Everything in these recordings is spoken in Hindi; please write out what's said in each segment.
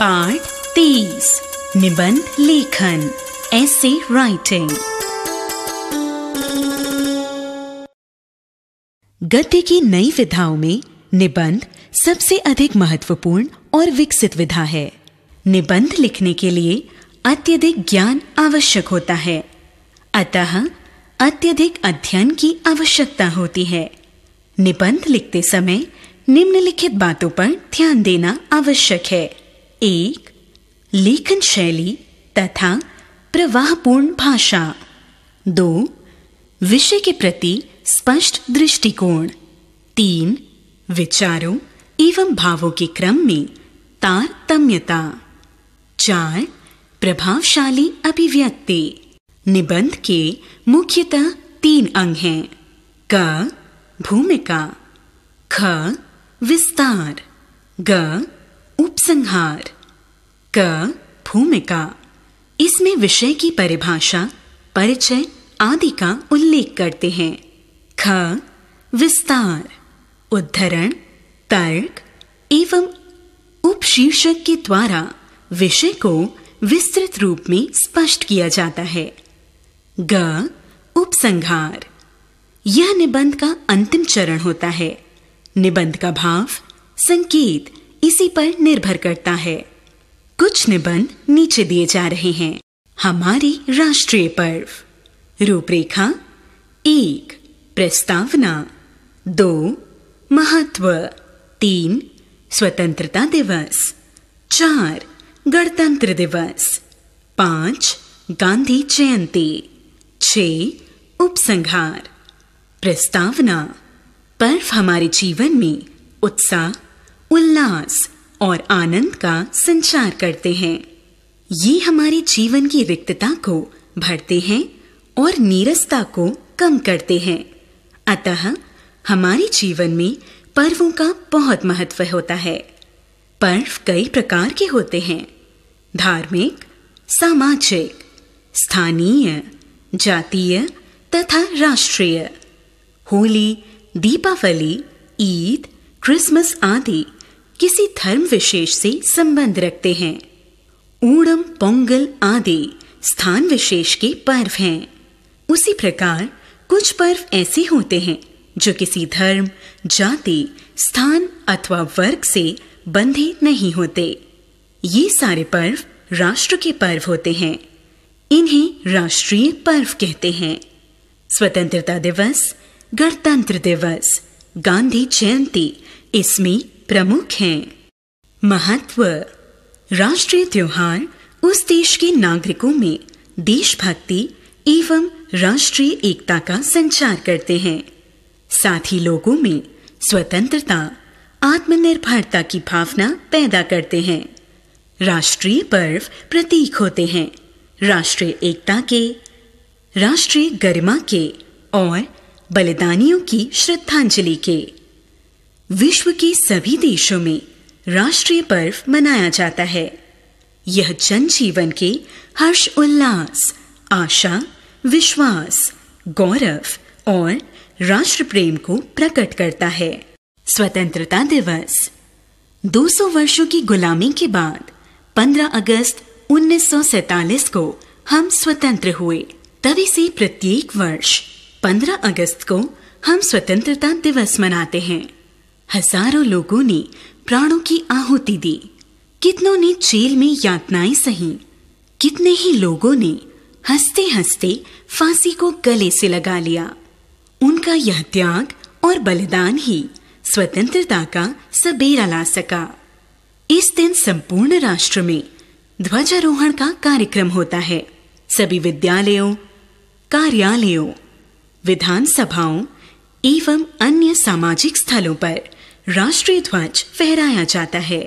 पाठ तीस निबंध लेखन ऐसे राइटिंग गद्य की नई विधाओं में निबंध सबसे अधिक महत्वपूर्ण और विकसित विधा है निबंध लिखने के लिए अत्यधिक ज्ञान आवश्यक होता है अतः अत्यधिक अध्ययन की आवश्यकता होती है निबंध लिखते समय निम्नलिखित बातों पर ध्यान देना आवश्यक है एक लेखन शैली तथा प्रवाहपूर्ण भाषा दो विषय के प्रति स्पष्ट दृष्टिकोण तीन विचारों एवं भावों के क्रम में तारतम्यता चार प्रभावशाली अभिव्यक्ति निबंध के मुख्यतः तीन अंग हैं क भूमिका ख विस्तार ग उपसंहार क भूमिका इसमें विषय की परिभाषा परिचय आदि का उल्लेख करते हैं ख विस्तार उद्धरण तर्क एवं उपशीर्षक के द्वारा विषय को विस्तृत रूप में स्पष्ट किया जाता है ग उपसंहार यह निबंध का अंतिम चरण होता है निबंध का भाव संकेत इसी पर निर्भर करता है कुछ निबंध नीचे दिए जा रहे हैं हमारी राष्ट्रीय पर्व रूपरेखा एक प्रस्तावना दो महत्व तीन स्वतंत्रता दिवस चार गणतंत्र दिवस पांच गांधी जयंती छ उपसंहार प्रस्तावना पर्व हमारे जीवन में उत्साह उल्लास और आनंद का संचार करते हैं ये हमारे जीवन की रिक्तता को भरते हैं और नीरसता को कम करते हैं अतः हमारे जीवन में पर्वों का बहुत महत्व होता है पर्व कई प्रकार के होते हैं धार्मिक सामाजिक स्थानीय जातीय तथा राष्ट्रीय होली दीपावली ईद क्रिसमस आदि किसी धर्म विशेष से संबंध रखते हैं ओणम पोंगल आदि स्थान विशेष के पर्व हैं उसी प्रकार कुछ पर्व ऐसे होते हैं जो किसी धर्म जाति स्थान अथवा वर्ग से बंधे नहीं होते ये सारे पर्व राष्ट्र के पर्व होते हैं इन्हें राष्ट्रीय पर्व कहते हैं स्वतंत्रता दिवस गणतंत्र दिवस गांधी जयंती इसमें प्रमुख हैं महत्व राष्ट्रीय त्योहार उस देश के नागरिकों में देशभक्ति एवं राष्ट्रीय एकता का संचार करते हैं साथ ही लोगों में स्वतंत्रता आत्मनिर्भरता की भावना पैदा करते हैं राष्ट्रीय पर्व प्रतीक होते हैं राष्ट्रीय एकता के राष्ट्रीय गरिमा के और बलिदानियों की श्रद्धांजलि के विश्व के सभी देशों में राष्ट्रीय पर्व मनाया जाता है यह जनजीवन के हर्ष उल्लास आशा विश्वास गौरव और राष्ट्र प्रेम को प्रकट करता है स्वतंत्रता दिवस 200 वर्षों की गुलामी के बाद 15 अगस्त 1947 को हम स्वतंत्र हुए तभी से प्रत्येक वर्ष 15 अगस्त को हम स्वतंत्रता दिवस मनाते हैं हजारों लोगों ने प्राणों की आहुति दी कितनों ने जेल में यातनाएं सही कितने ही लोगों ने हंसते हंसते फांसी को गले से लगा लिया उनका यह त्याग और बलिदान ही स्वतंत्रता का सबेरा ला सका इस दिन संपूर्ण राष्ट्र में ध्वजारोहण का कार्यक्रम होता है सभी विद्यालयों कार्यालयों विधानसभाओं एवं अन्य सामाजिक स्थलों पर राष्ट्रीय ध्वज फहराया जाता है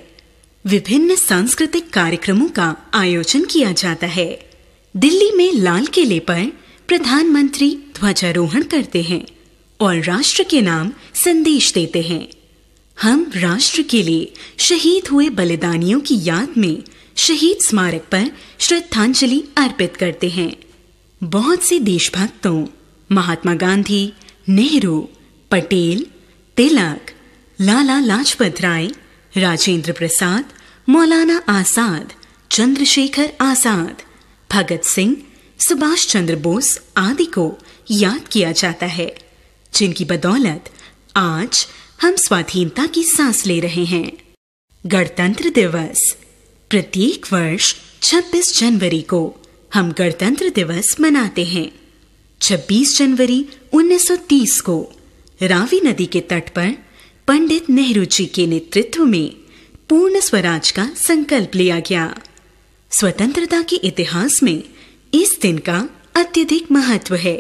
विभिन्न सांस्कृतिक कार्यक्रमों का आयोजन किया जाता है दिल्ली में लाल किले पर प्रधानमंत्री ध्वजारोहण करते हैं और राष्ट्र के नाम संदेश देते हैं हम राष्ट्र के लिए शहीद हुए बलिदानियों की याद में शहीद स्मारक पर श्रद्धांजलि अर्पित करते हैं बहुत से देशभक्तों महात्मा गांधी नेहरू पटेल तिलक लाला लाजपत राय राजेंद्र प्रसाद मौलाना आजाद चंद्रशेखर आजाद भगत सिंह सुभाष चंद्र बोस आदि को याद किया जाता है जिनकी बदौलत आज हम स्वाधीनता की सांस ले रहे हैं गणतंत्र दिवस प्रत्येक वर्ष 26 जनवरी को हम गणतंत्र दिवस मनाते हैं 26 जनवरी 1930 को रावी नदी के तट पर पंडित नेहरू जी के नेतृत्व में पूर्ण स्वराज का संकल्प लिया गया स्वतंत्रता के इतिहास में इस दिन का अत्यधिक महत्व है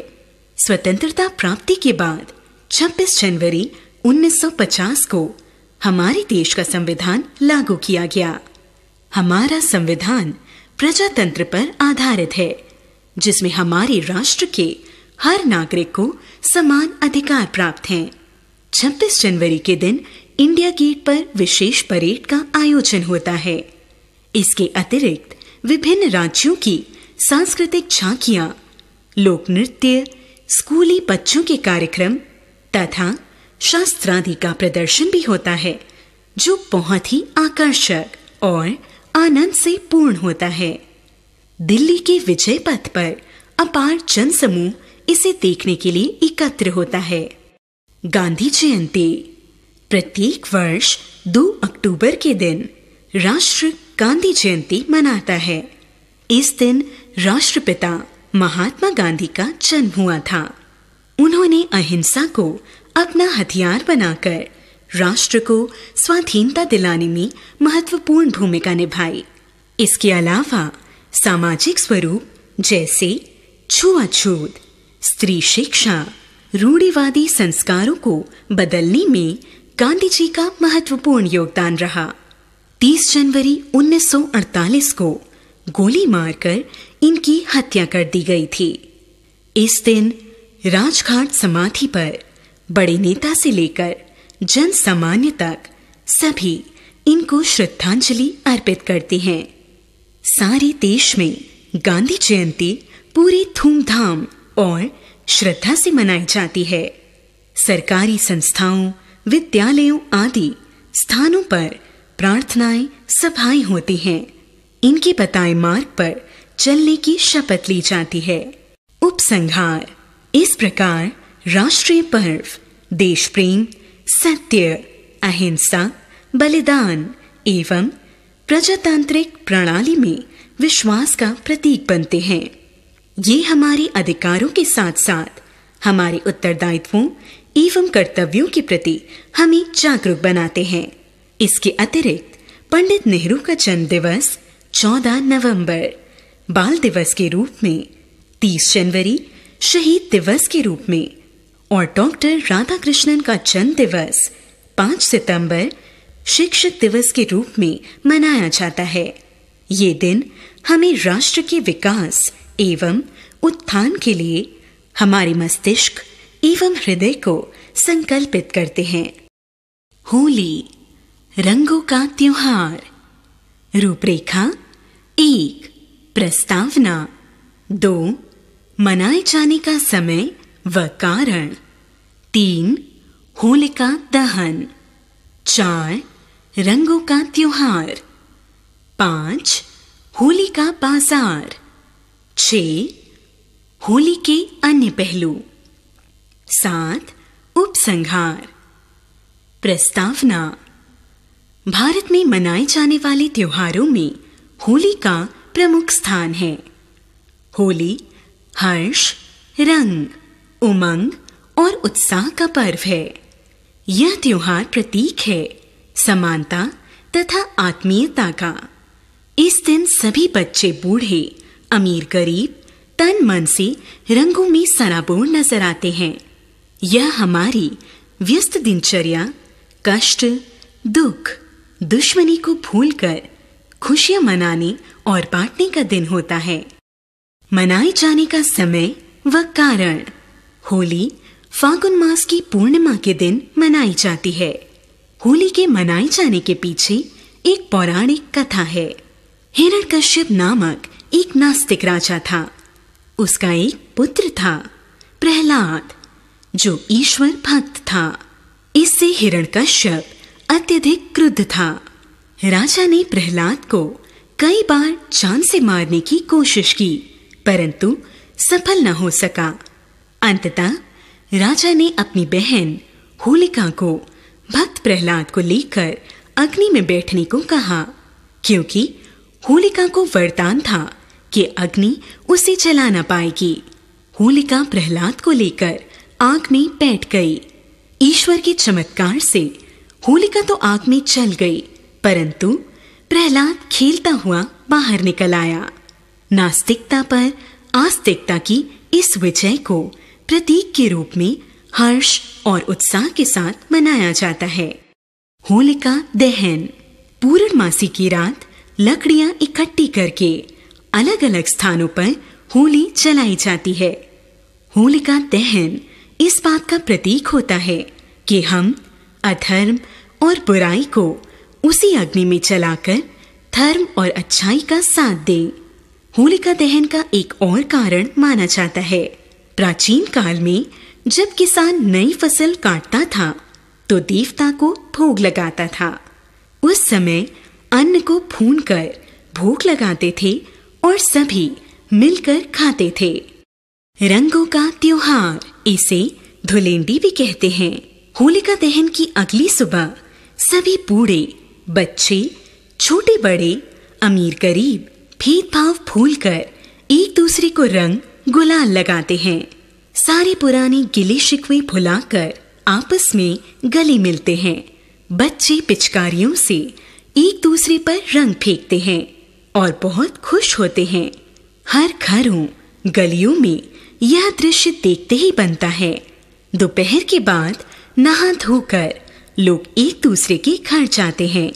स्वतंत्रता प्राप्ति के बाद 26 जनवरी 1950 को हमारे देश का संविधान लागू किया गया हमारा संविधान प्रजातंत्र पर आधारित है जिसमें हमारे राष्ट्र के हर नागरिक को समान अधिकार प्राप्त हैं छब्बीस जनवरी के दिन इंडिया गेट पर विशेष परेड का आयोजन होता है इसके अतिरिक्त विभिन्न राज्यों की सांस्कृतिक झांकियां, लोक नृत्य स्कूली बच्चों के कार्यक्रम तथा शास्त्रादि का प्रदर्शन भी होता है जो बहुत ही आकर्षक और आनंद से पूर्ण होता है दिल्ली के विजय पथ पर अपार जनसमूह इसे देखने के लिए एकत्र होता है गांधी जयंती प्रत्येक वर्ष 2 अक्टूबर के दिन राष्ट्र गांधी जयंती मनाता है इस दिन राष्ट्रपिता महात्मा गांधी का जन्म हुआ था उन्होंने अहिंसा को अपना हथियार बनाकर राष्ट्र को स्वाधीनता दिलाने में महत्वपूर्ण भूमिका निभाई इसके अलावा सामाजिक स्वरूप जैसे छुआछूत स्त्री शिक्षा रूढ़ीवादी संस्कारों को बदलने में गांधी जी का महत्वपूर्ण योगदान रहा 30 जनवरी 1948 को गोली मारकर इनकी हत्या कर दी गई थी इस दिन राजघाट समाधि पर बड़े नेता से लेकर जन सामान्य तक सभी इनको श्रद्धांजलि अर्पित करते हैं सारे देश में गांधी जयंती पूरी धूमधाम और श्रद्धा से मनाई जाती है सरकारी संस्थाओं विद्यालयों आदि स्थानों पर प्रार्थनाएं सभाएं होती हैं इनके बताए मार्ग पर चलने की शपथ ली जाती है उपसंहार इस प्रकार राष्ट्रीय पर्व देश प्रेम सत्य अहिंसा बलिदान एवं प्रजातांत्रिक प्रणाली में विश्वास का प्रतीक बनते हैं ये हमारे अधिकारों के साथ साथ हमारे उत्तरदायित्वों एवं कर्तव्यों के प्रति हमें जागरूक बनाते हैं इसके अतिरिक्त पंडित नेहरू का जन्म दिवस 14 नवंबर बाल दिवस के रूप में 30 जनवरी शहीद दिवस के रूप में और डॉक्टर राधाकृष्णन का जन्म दिवस 5 सितंबर शिक्षक दिवस के रूप में मनाया जाता है ये दिन हमें राष्ट्र के विकास एवं उत्थान के लिए हमारे मस्तिष्क एवं हृदय को संकल्पित करते हैं होली रंगों का त्योहार रूपरेखा एक प्रस्तावना दो मनाए जाने का समय व कारण तीन होलिका दहन चार रंगों का त्योहार पांच होली का बाजार छ होली के अन्य पहलू सात उपसंहार प्रस्तावना भारत में मनाए जाने वाले त्योहारों में होली का प्रमुख स्थान है होली हर्ष रंग उमंग और उत्साह का पर्व है यह त्योहार प्रतीक है समानता तथा आत्मीयता का इस दिन सभी बच्चे बूढ़े अमीर गरीब तन मन से रंगों में सराबोर नजर आते हैं यह हमारी व्यस्त दिनचर्या कष्ट दुख दुश्मनी को भूलकर खुशियां मनाने और बांटने का दिन होता है मनाए जाने का समय व कारण होली फागुन मास की पूर्णिमा के दिन मनाई जाती है होली के मनाए जाने के पीछे एक पौराणिक कथा है हिरण कश्यप नामक एक नास्तिक राजा था उसका एक पुत्र था प्रहलाद जो ईश्वर भक्त था इससे हिरण शव अत्यधिक क्रुद्ध था राजा ने प्रहलाद को कई बार जान से मारने की कोशिश की परंतु सफल न हो सका अंततः राजा ने अपनी बहन होलिका को भक्त प्रहलाद को लेकर अग्नि में बैठने को कहा क्योंकि होलिका को वरदान था कि अग्नि उसे चला ना पाएगी होलिका प्रहलाद को लेकर आग में बैठ गई ईश्वर के चमत्कार से होलिका तो आग में चल गई परंतु प्रहलाद खेलता हुआ बाहर निकल आया नास्तिकता पर आस्तिकता की इस विजय को प्रतीक के रूप में हर्ष और उत्साह के साथ मनाया जाता है होलिका दहन पूर्णमासी की रात लकड़ियां इकट्ठी करके अलग अलग स्थानों पर होली चलाई जाती है होलिका दहन इस बात का प्रतीक होता है कि हम अधर्म और बुराई को उसी अग्नि में चलाकर धर्म और अच्छाई का साथ दें होलिका दहन का एक और कारण माना जाता है प्राचीन काल में जब किसान नई फसल काटता था तो देवता को भोग लगाता था उस समय अन्न को भून कर भोग लगाते थे और सभी मिलकर खाते थे रंगों का त्योहार इसे धुलेंडी भी कहते हैं होलिका दहन की अगली सुबह सभी बूढ़े बच्चे छोटे बड़े अमीर गरीब भेदभाव कर एक दूसरे को रंग गुलाल लगाते हैं सारे पुराने गिले शिकवे भुलाकर आपस में गले मिलते हैं बच्चे पिचकारियों से एक दूसरे पर रंग फेंकते हैं और बहुत खुश होते हैं हर घरों गलियों में यह दृश्य देखते ही बनता है दोपहर के बाद नहा धोकर लोग एक दूसरे के घर जाते हैं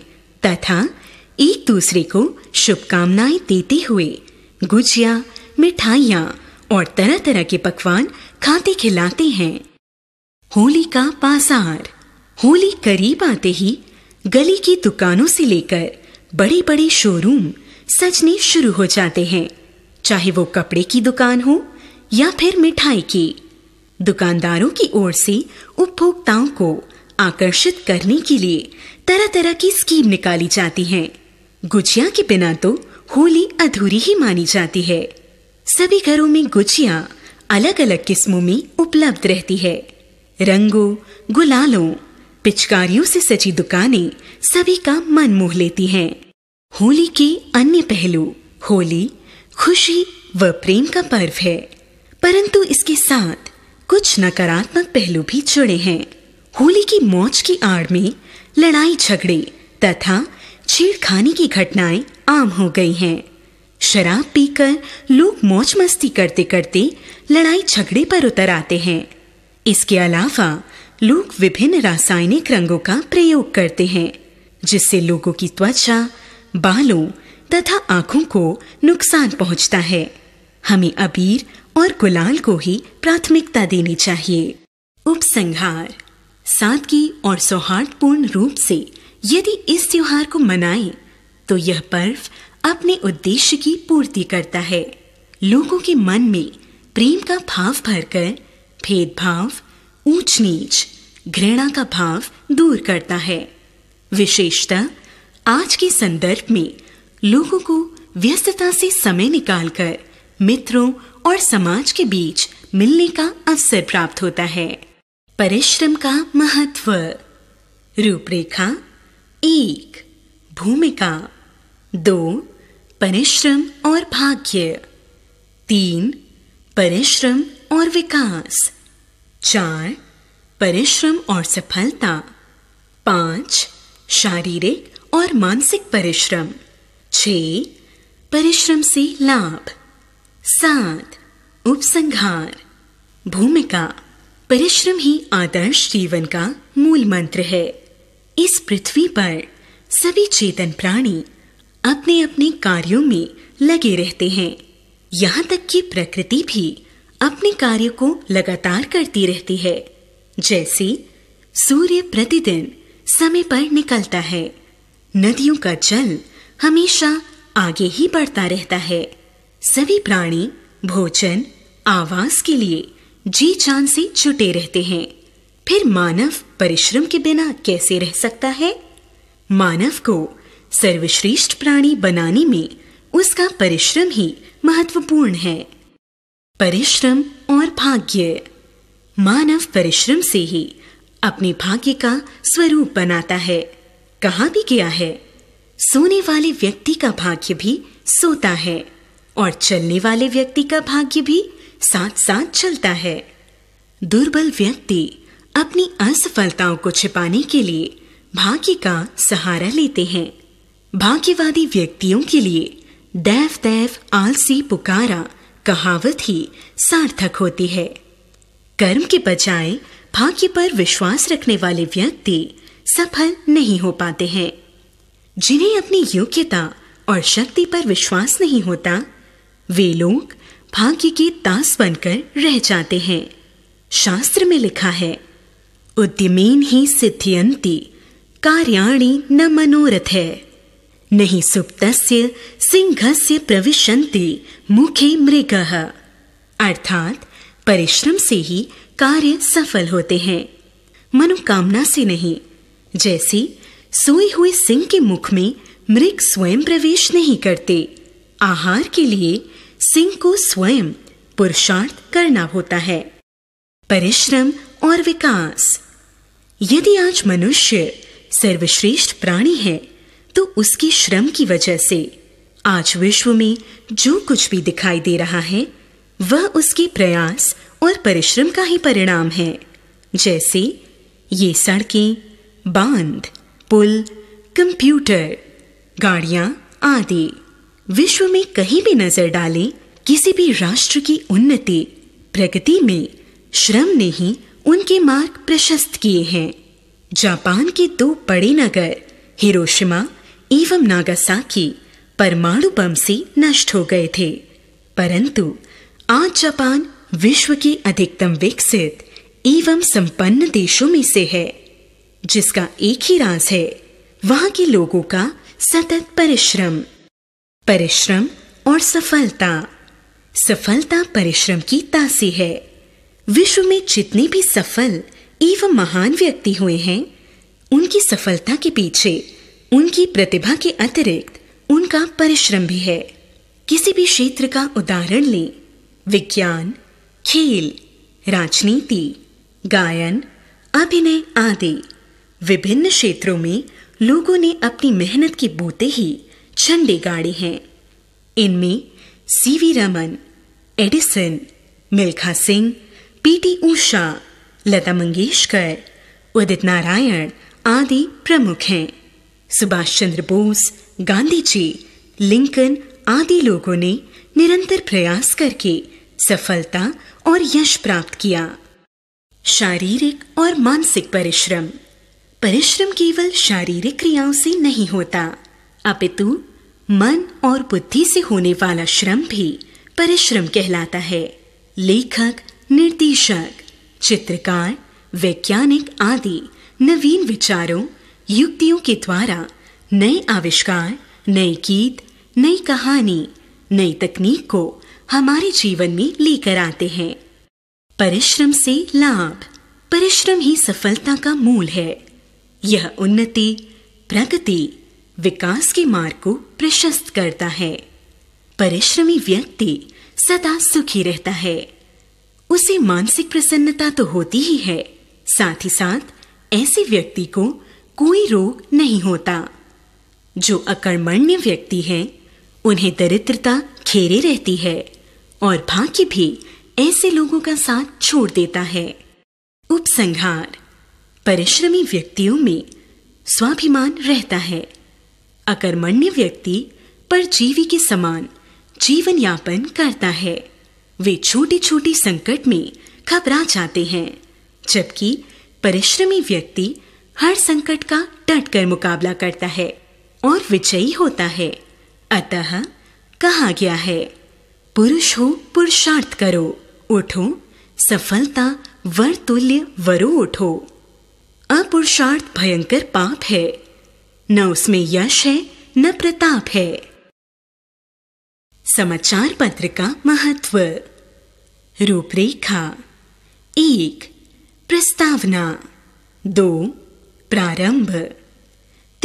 तथा एक दूसरे को शुभकामनाएं देते हुए गुजिया मिठाइयाँ और तरह तरह के पकवान खाते खिलाते हैं होली का बाजार होली करीब आते ही गली की दुकानों से लेकर बड़े बड़े शोरूम सजने शुरू हो जाते हैं चाहे वो कपड़े की दुकान हो या फिर मिठाई की दुकानदारों की ओर से उपभोक्ताओं को आकर्षित करने के लिए तरह तरह की स्कीम निकाली जाती हैं। गुजिया के बिना तो होली अधूरी ही मानी जाती है सभी घरों में गुजिया अलग अलग किस्मों में उपलब्ध रहती है रंगों गुलालों पिचकारियों से सजी दुकानें सभी का मन मोह लेती हैं होली के अन्य पहलू होली खुशी व प्रेम का पर्व है परंतु इसके साथ कुछ नकारात्मक पहलू भी जुड़े हैं होली की मौज की आड़ में लड़ाई झगड़े तथा छेड़खानी की घटनाएं आम हो गई हैं शराब पीकर लोग मौज मस्ती करते करते लड़ाई झगड़े पर उतर आते हैं इसके अलावा लोग विभिन्न रासायनिक रंगों का प्रयोग करते हैं जिससे लोगों की त्वचा बालों तथा आंखों को नुकसान पहुंचता है हमें अबीर और गुलाल को ही प्राथमिकता देनी चाहिए उपसंहार सादगी और सौहार्दपूर्ण रूप से यदि इस त्योहार को मनाएं तो यह पर्व अपने उद्देश्य की पूर्ति करता है लोगों के मन में प्रेम का भाव भरकर भेदभाव ऊंच नीच घृणा का भाव दूर करता है विशेषता आज के संदर्भ में लोगों को व्यस्तता से समय निकालकर मित्रों और समाज के बीच मिलने का अवसर प्राप्त होता है परिश्रम का महत्व रूपरेखा एक भूमिका दो परिश्रम और भाग्य तीन परिश्रम और विकास चार परिश्रम और सफलता पांच शारीरिक और मानसिक परिश्रम छ परिश्रम से लाभ सात उपसंहार भूमिका परिश्रम ही आदर्श जीवन का मूल मंत्र है इस पृथ्वी पर सभी चेतन प्राणी अपने अपने कार्यों में लगे रहते हैं यहाँ तक कि प्रकृति भी अपने कार्य को लगातार करती रहती है जैसे सूर्य प्रतिदिन समय पर निकलता है नदियों का जल हमेशा आगे ही बढ़ता रहता है सभी प्राणी भोजन आवास के लिए जी जान से जुटे रहते हैं फिर मानव परिश्रम के बिना कैसे रह सकता है मानव को सर्वश्रेष्ठ प्राणी बनाने में उसका परिश्रम ही महत्वपूर्ण है परिश्रम और भाग्य मानव परिश्रम से ही अपने भाग्य का स्वरूप बनाता है कहा भी गया है सोने वाले व्यक्ति का भाग्य भी सोता है और चलने वाले व्यक्ति का भाग्य भी साथ साथ चलता है दुर्बल व्यक्ति अपनी असफलताओं को छिपाने के लिए भाग्य का सहारा लेते हैं भाग्यवादी व्यक्तियों के लिए दैव दैव आलसी पुकारा कहावत ही सार्थक होती है कर्म के बजाय भाग्य पर विश्वास रखने वाले व्यक्ति सफल नहीं हो पाते हैं जिन्हें अपनी योग्यता और शक्ति पर विश्वास नहीं होता वे लोग भाग्य के दास बनकर रह जाते हैं शास्त्र में लिखा है उद्यमीन ही सिद्धियंती कार्याणी न मनोरथ है नहीं सिंह से प्रविशंति मुखे मृग अर्थात परिश्रम से ही कार्य सफल होते हैं मनोकामना से नहीं जैसे सोए हुए सिंह के मुख में मृग स्वयं प्रवेश नहीं करते आहार के लिए सिंह को स्वयं पुरुषार्थ करना होता है परिश्रम और विकास यदि आज मनुष्य सर्वश्रेष्ठ प्राणी है तो उसकी श्रम की वजह से आज विश्व में जो कुछ भी दिखाई दे रहा है वह उसके प्रयास और परिश्रम का ही परिणाम है जैसे ये सड़कें बांध पुल कंप्यूटर गाड़ियां आदि विश्व में कहीं भी नजर डालें किसी भी राष्ट्र की उन्नति प्रगति में श्रम ने ही उनके मार्ग प्रशस्त किए हैं जापान के दो बड़े नगर हिरोशिमा एवं नागासाकी परमाणु बम से नष्ट हो गए थे परंतु आज जापान विश्व के अधिकतम विकसित एवं संपन्न देशों में से है जिसका एक ही राज है वहां के लोगों का सतत परिश्रम परिश्रम और सफलता सफलता परिश्रम की तासी है विश्व में जितने भी सफल एवं महान व्यक्ति हुए हैं उनकी सफलता के पीछे उनकी प्रतिभा के अतिरिक्त उनका परिश्रम भी है किसी भी क्षेत्र का उदाहरण लें विज्ञान खेल राजनीति गायन अभिनय आदि विभिन्न क्षेत्रों में लोगों ने अपनी मेहनत के बूते ही झंडे गाड़े हैं इनमें CV Raman Edison Milkha Singh PT Usha Lata Mangeshkar Udit Narayan आदि प्रमुख हैं सुभाष चंद्र बोस गांधी जी लिंकन आदि लोगों ने निरंतर प्रयास करके सफलता और यश प्राप्त किया शारीरिक और मानसिक परिश्रम परिश्रम केवल शारीरिक क्रियाओं से नहीं होता अपितु मन और बुद्धि से होने वाला श्रम भी परिश्रम कहलाता है लेखक निर्देशक चित्रकार वैज्ञानिक आदि नवीन विचारों युक्तियों के द्वारा नए आविष्कार नए गीत नई कहानी नई तकनीक को हमारे जीवन में लेकर आते हैं परिश्रम से लाभ परिश्रम ही सफलता का मूल है यह उन्नति प्रगति विकास के मार्ग को प्रशस्त करता है परिश्रमी व्यक्ति सदा सुखी रहता है उसे मानसिक प्रसन्नता तो होती ही है साथ ही साथ ऐसे व्यक्ति को कोई रोग नहीं होता जो अकर्मण्य व्यक्ति है उन्हें दरिद्रता घेरे रहती है और भाग्य भी ऐसे लोगों का साथ छोड़ देता है उपसंहार परिश्रमी व्यक्तियों में स्वाभिमान रहता है अकर्मण्य व्यक्ति पर जीवी के समान जीवन यापन करता है वे छोटे छोटे संकट में घबरा जाते हैं जबकि परिश्रमी व्यक्ति हर संकट का डट कर मुकाबला करता है और विजयी होता है अतः कहा गया है पुरुष हो पुरुषार्थ करो उठो सफलता वर तुल्य वरो उठो अपुरुषार्थ भयंकर पाप है न उसमें यश है न प्रताप है समाचार पत्र का महत्व रूपरेखा एक प्रस्तावना दो प्रारंभ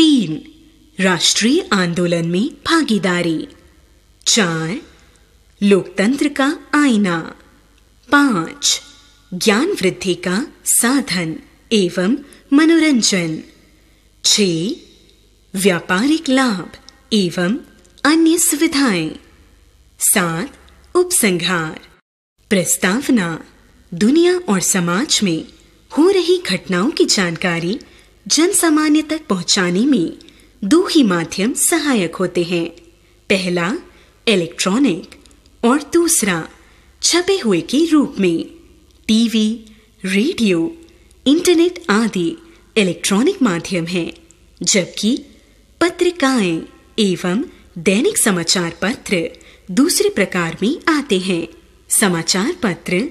तीन राष्ट्रीय आंदोलन में भागीदारी चार लोकतंत्र का आईना पांच ज्ञान वृद्धि का साधन एवं मनोरंजन छ व्यापारिक लाभ एवं अन्य सुविधाएं सात उपसंहार प्रस्तावना दुनिया और समाज में हो रही घटनाओं की जानकारी जन सामान्य तक पहुंचाने में दो ही माध्यम सहायक होते हैं पहला इलेक्ट्रॉनिक और दूसरा छपे हुए के रूप में टीवी रेडियो इंटरनेट आदि इलेक्ट्रॉनिक माध्यम हैं, जबकि पत्रिकाएं एवं दैनिक समाचार पत्र दूसरे प्रकार में आते हैं समाचार पत्र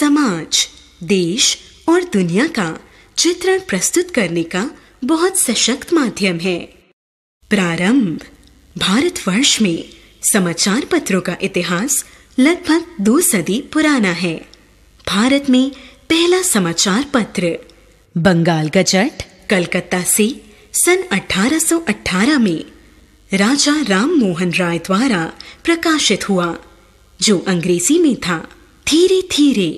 समाज देश और दुनिया का चित्रण प्रस्तुत करने का बहुत सशक्त माध्यम है प्रारंभ भारतवर्ष में समाचार पत्रों का इतिहास लगभग दो सदी पुराना है भारत में पहला समाचार पत्र बंगाल गजट कलकत्ता से सन 1818 में राजा राम मोहन राय द्वारा प्रकाशित हुआ जो अंग्रेजी में था धीरे धीरे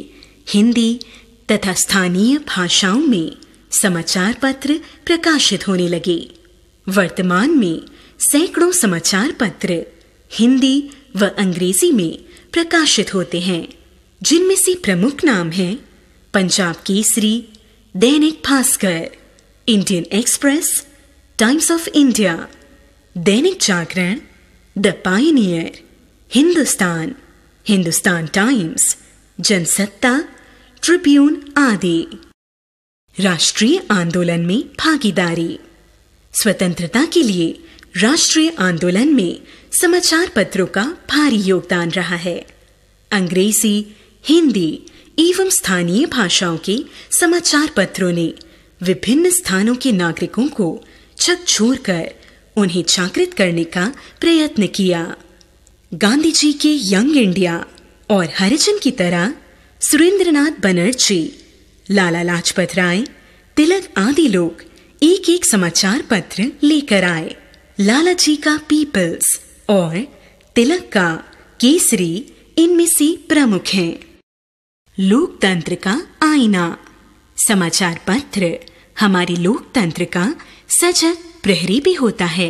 हिंदी तथा स्थानीय भाषाओं में समाचार पत्र प्रकाशित होने लगे वर्तमान में सैकड़ों समाचार पत्र हिंदी व अंग्रेजी में प्रकाशित होते हैं जिनमें से प्रमुख नाम हैं Punjab Kesari Dainik Bhaskar Indian Express Times of India Dainik Jagran the Pioneer Hindustan Hindustan Times Jansatta Tribune आदि राष्ट्रीय आंदोलन में भागीदारी स्वतंत्रता के लिए राष्ट्रीय आंदोलन में समाचार पत्रों का भारी योगदान रहा है अंग्रेजी हिंदी एवं स्थानीय भाषाओं के समाचार पत्रों ने विभिन्न स्थानों के नागरिकों को छकझोर कर उन्हें जागृत करने का प्रयत्न किया गांधी जी के यंग इंडिया और हरिजन की तरह सुरेंद्रनाथ बनर्जी लाला लाजपत राय तिलक आदि लोग एक एक समाचार पत्र लेकर आए लाला जी का पीपल्स और तिलक का केसरी इनमें से प्रमुख हैं लोकतंत्र का आईना समाचार पत्र हमारे लोकतंत्र का सजग प्रहरी भी होता है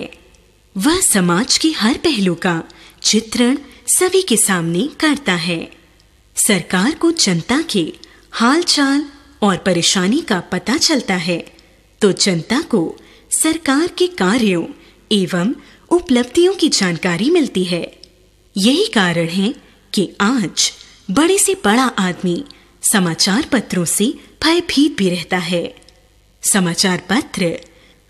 वह समाज के हर पहलू का चित्रण सभी के सामने करता है सरकार को जनता के हालचाल और परेशानी का पता चलता है तो जनता को सरकार के कार्यों एवं उपलब्धियों की जानकारी मिलती है यही कारण है कि आज बड़े से बड़ा आदमी समाचार पत्रों से भयभीत भी रहता है समाचार पत्र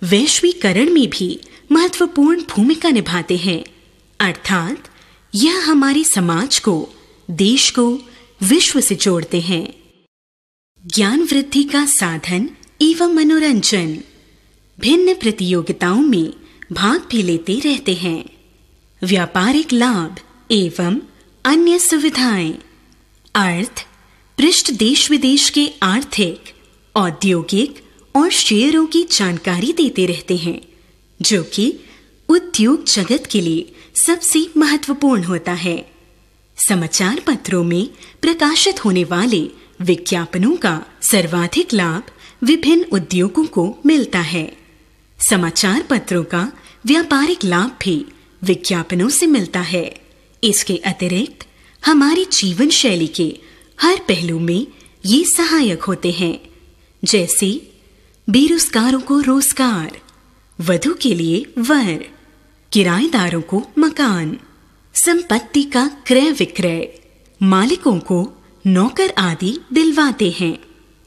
वैश्वीकरण में भी महत्वपूर्ण भूमिका निभाते हैं अर्थात यह हमारे समाज को देश को विश्व से जोड़ते हैं ज्ञान वृद्धि का साधन एवं मनोरंजन भिन्न प्रतियोगिताओं में भाग भी लेते रहते हैं व्यापारिक लाभ एवं अन्य सुविधाएं अर्थ पृष्ठ देश विदेश के आर्थिक औद्योगिक और शेयरों की जानकारी देते रहते हैं जो कि उद्योग जगत के लिए सबसे महत्वपूर्ण होता है समाचार पत्रों में प्रकाशित होने वाले विज्ञापनों का सर्वाधिक लाभ विभिन्न उद्योगों को मिलता है समाचार पत्रों का व्यापारिक लाभ भी विज्ञापनों से मिलता है इसके अतिरिक्त हमारी जीवन शैली के हर पहलू में ये सहायक होते हैं जैसे बेरोजगारों को रोजगार वधु के लिए वर किराएदारों को मकान संपत्ति का क्रय विक्रय मालिकों को नौकर आदि दिलवाते हैं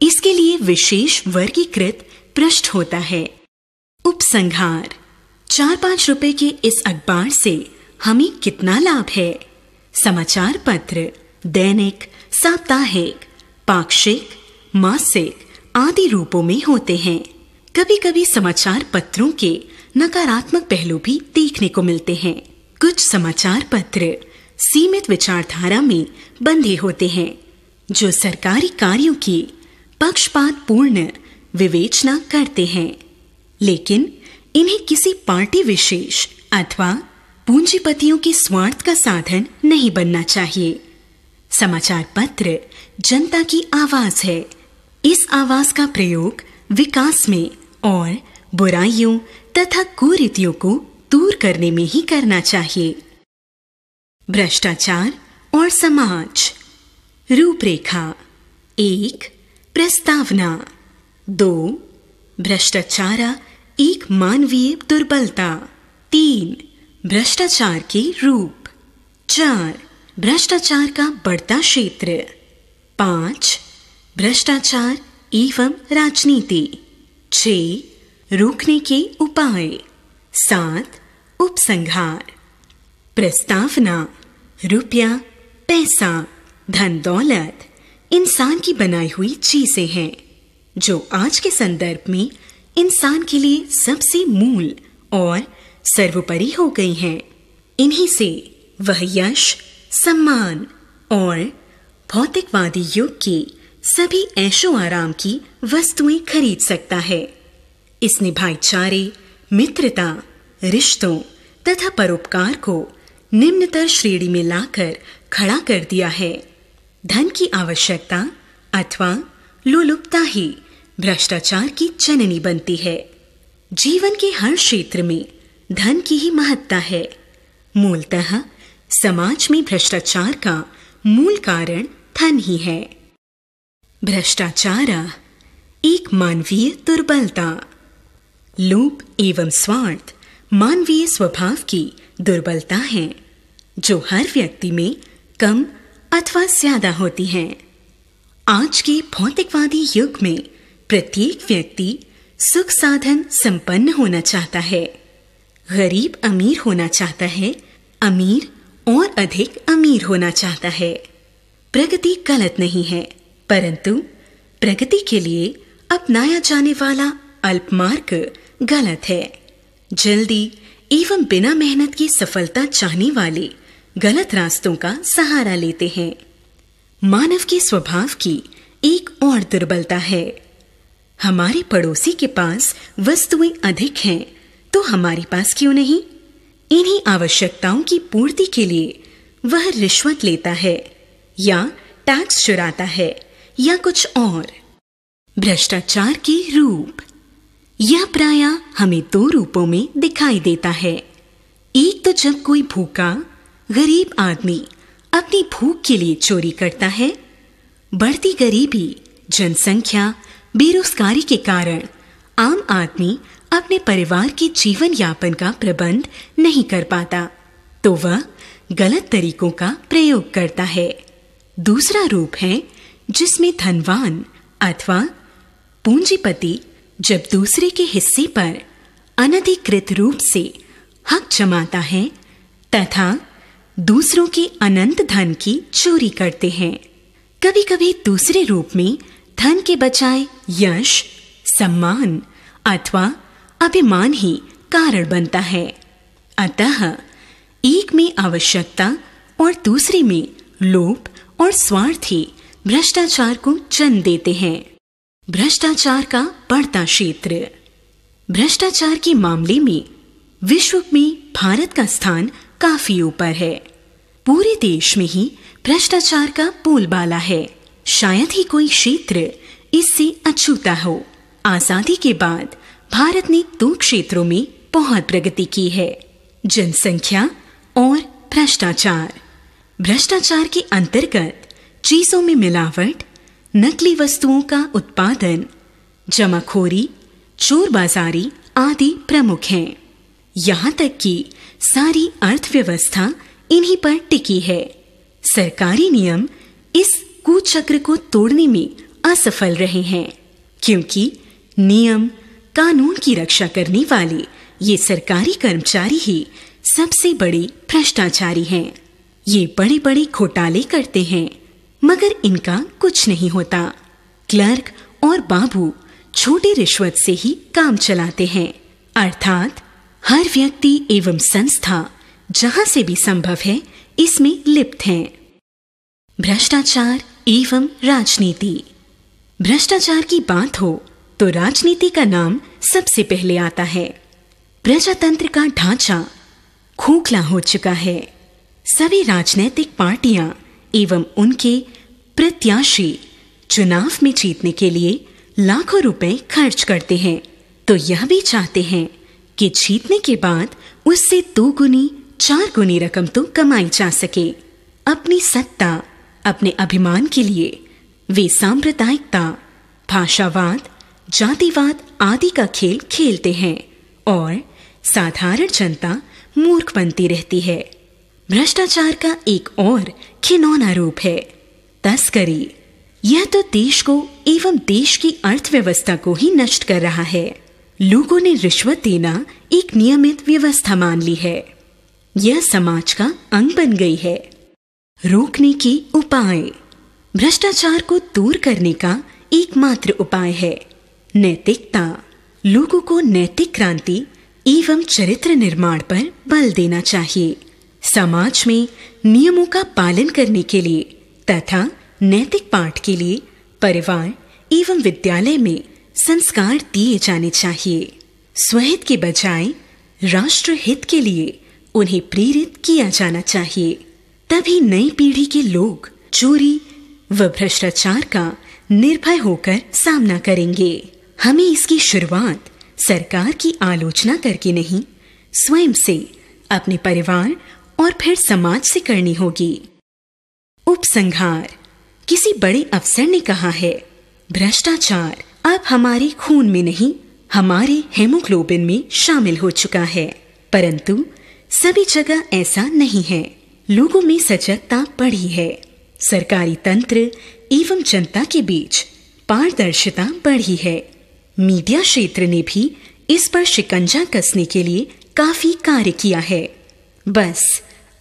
इसके लिए विशेष वर्गीकृत पृष्ठ होता है उपसंहार चार पांच रुपए के इस अखबार से हमें कितना लाभ है समाचार पत्र दैनिक साप्ताहिक पाक्षिक मासिक आदि रूपों में होते हैं कभी कभी समाचार पत्रों के नकारात्मक पहलू भी देखने को मिलते हैं कुछ समाचार पत्र सीमित विचारधारा में बंधे होते हैं जो सरकारी कार्यों की पक्षपात पूर्ण विवेचना करते हैं लेकिन इन्हें किसी पार्टी विशेष अथवा पूंजीपतियों के स्वार्थ का साधन नहीं बनना चाहिए समाचार पत्र जनता की आवाज है इस आवाज का प्रयोग विकास में और बुराइयों तथा कुरीतियों को दूर करने में ही करना चाहिए भ्रष्टाचार और समाज रूपरेखा एक प्रस्तावना दो भ्रष्टाचारा एक मानवीय दुर्बलता तीन भ्रष्टाचार के रूप चार भ्रष्टाचार का बढ़ता क्षेत्र पांच भ्रष्टाचार एवं राजनीति छ रोकने के उपाय सात उपसंहार प्रस्तावना रुपया पैसा धन दौलत इंसान की बनाई हुई चीजें हैं जो आज के संदर्भ में इंसान के लिए सबसे मूल और सर्वोपरि हो गई हैं इन्हीं से वह यश सम्मान और भौतिकवादी युग के सभी ऐशो आराम की वस्तुएं खरीद सकता है इसने भाईचारे मित्रता रिश्तों तथा परोपकार को निम्नतर श्रेणी में लाकर खड़ा कर दिया है धन की आवश्यकता अथवा लोलुपता ही भ्रष्टाचार की जननी बनती है जीवन के हर क्षेत्र में धन की ही महत्ता है मूलतः समाज में भ्रष्टाचार का मूल कारण धन ही है भ्रष्टाचार एक मानवीय दुर्बलता लोप एवं स्वार्थ मानवीय स्वभाव की दुर्बलता है जो हर व्यक्ति में कम अथवा ज्यादा होती है आज के भौतिकवादी युग में प्रत्येक व्यक्ति सुख साधन संपन्न होना चाहता है गरीब अमीर होना चाहता है अमीर और अधिक अमीर होना चाहता है प्रगति गलत नहीं है परंतु प्रगति के लिए अपनाया जाने वाला अल्पमार्ग गलत है जल्दी एवं बिना मेहनत की सफलता चाहने वाले गलत रास्तों का सहारा लेते हैं मानव के स्वभाव की एक और दुर्बलता है हमारे पड़ोसी के पास वस्तुएं अधिक हैं तो हमारे पास क्यों नहीं इन्हीं आवश्यकताओं की पूर्ति के लिए वह रिश्वत लेता है या टैक्स चुराता है या कुछ और भ्रष्टाचार के रूप यह प्राय हमें दो रूपों में दिखाई देता है एक तो जब कोई भूखा गरीब आदमी अपनी भूख के लिए चोरी करता है बढ़ती गरीबी जनसंख्या बेरोजगारी के कारण आम आदमी अपने परिवार के जीवन यापन का प्रबंध नहीं कर पाता तो वह गलत तरीकों का प्रयोग करता है दूसरा रूप है जिसमें धनवान अथवा पूंजीपति जब दूसरे के हिस्से पर अनधिकृत रूप से हक जमाता है तथा दूसरों के अनंत धन की चोरी करते हैं कभी कभी दूसरे रूप में धन के बजाय यश सम्मान अथवा अभिमान ही कारण बनता है अतः एक में आवश्यकता और दूसरे में लोभ और ही भ्रष्टाचार को जन्म देते हैं भ्रष्टाचार का बढ़ता क्षेत्र भ्रष्टाचार के मामले में विश्व में भारत का स्थान काफी ऊपर है पूरे देश में ही भ्रष्टाचार का बोलबाला है शायद ही कोई क्षेत्र इससे अछूता हो आजादी के बाद भारत ने दो क्षेत्रों में बहुत प्रगति की है जनसंख्या और भ्रष्टाचार भ्रष्टाचार के अंतर्गत चीजों में मिलावट नकली वस्तुओं का उत्पादन जमाखोरी चोर बाजारी आदि प्रमुख हैं यहाँ तक कि सारी अर्थव्यवस्था इन्हीं पर टिकी है सरकारी नियम इस कुचक्र को तोड़ने में असफल रहे हैं क्योंकि नियम कानून की रक्षा करने वाले ये सरकारी कर्मचारी ही सबसे बड़े भ्रष्टाचारी हैं ये बड़े बड़े घोटाले करते हैं मगर इनका कुछ नहीं होता क्लर्क और बाबू छोटे रिश्वत से ही काम चलाते हैं अर्थात हर व्यक्ति एवं संस्था जहां से भी संभव है इसमें लिप्त हैं भ्रष्टाचार एवं राजनीति भ्रष्टाचार की बात हो तो राजनीति का नाम सबसे पहले आता है प्रजातंत्र का ढांचा खोखला हो चुका है सभी राजनीतिक पार्टियां एवं उनके प्रत्याशी चुनाव में जीतने के लिए लाखों रुपए खर्च करते हैं तो यह भी चाहते हैं कि जीतने के बाद उससे दो गुनी चार गुनी रकम तो कमाई जा सके अपनी सत्ता अपने अभिमान के लिए वे सांप्रदायिकता भाषावाद जातिवाद आदि का खेल खेलते हैं और साधारण जनता मूर्ख बनती रहती है भ्रष्टाचार का एक और खिनौना रूप है तस्करी यह तो देश को एवं देश की अर्थव्यवस्था को ही नष्ट कर रहा है लोगों ने रिश्वत देना एक नियमित व्यवस्था मान ली है यह समाज का अंग बन गई है रोकने के उपाय भ्रष्टाचार को दूर करने का एकमात्र उपाय है नैतिकता लोगों को नैतिक क्रांति एवं चरित्र निर्माण पर बल देना चाहिए समाज में नियमों का पालन करने के लिए तथा नैतिक पाठ के लिए परिवार एवं विद्यालय में संस्कार दिए जाने चाहिए स्वहित के बजाय राष्ट्र हित के लिए उन्हें प्रेरित किया जाना चाहिए तभी नई पीढ़ी के लोग चोरी व भ्रष्टाचार का निर्भय होकर सामना करेंगे हमें इसकी शुरुआत सरकार की आलोचना करके नहीं स्वयं से अपने परिवार और फिर समाज से करनी होगी उपसंहार किसी बड़े अफसर ने कहा है भ्रष्टाचार अब हमारे खून में नहीं हमारे हेमोग्लोबिन में शामिल हो चुका है परंतु सभी जगह ऐसा नहीं है लोगों में सजगता बढ़ी है सरकारी तंत्र एवं जनता के बीच पारदर्शिता बढ़ी है मीडिया क्षेत्र ने भी इस पर शिकंजा कसने के लिए काफी कार्य किया है बस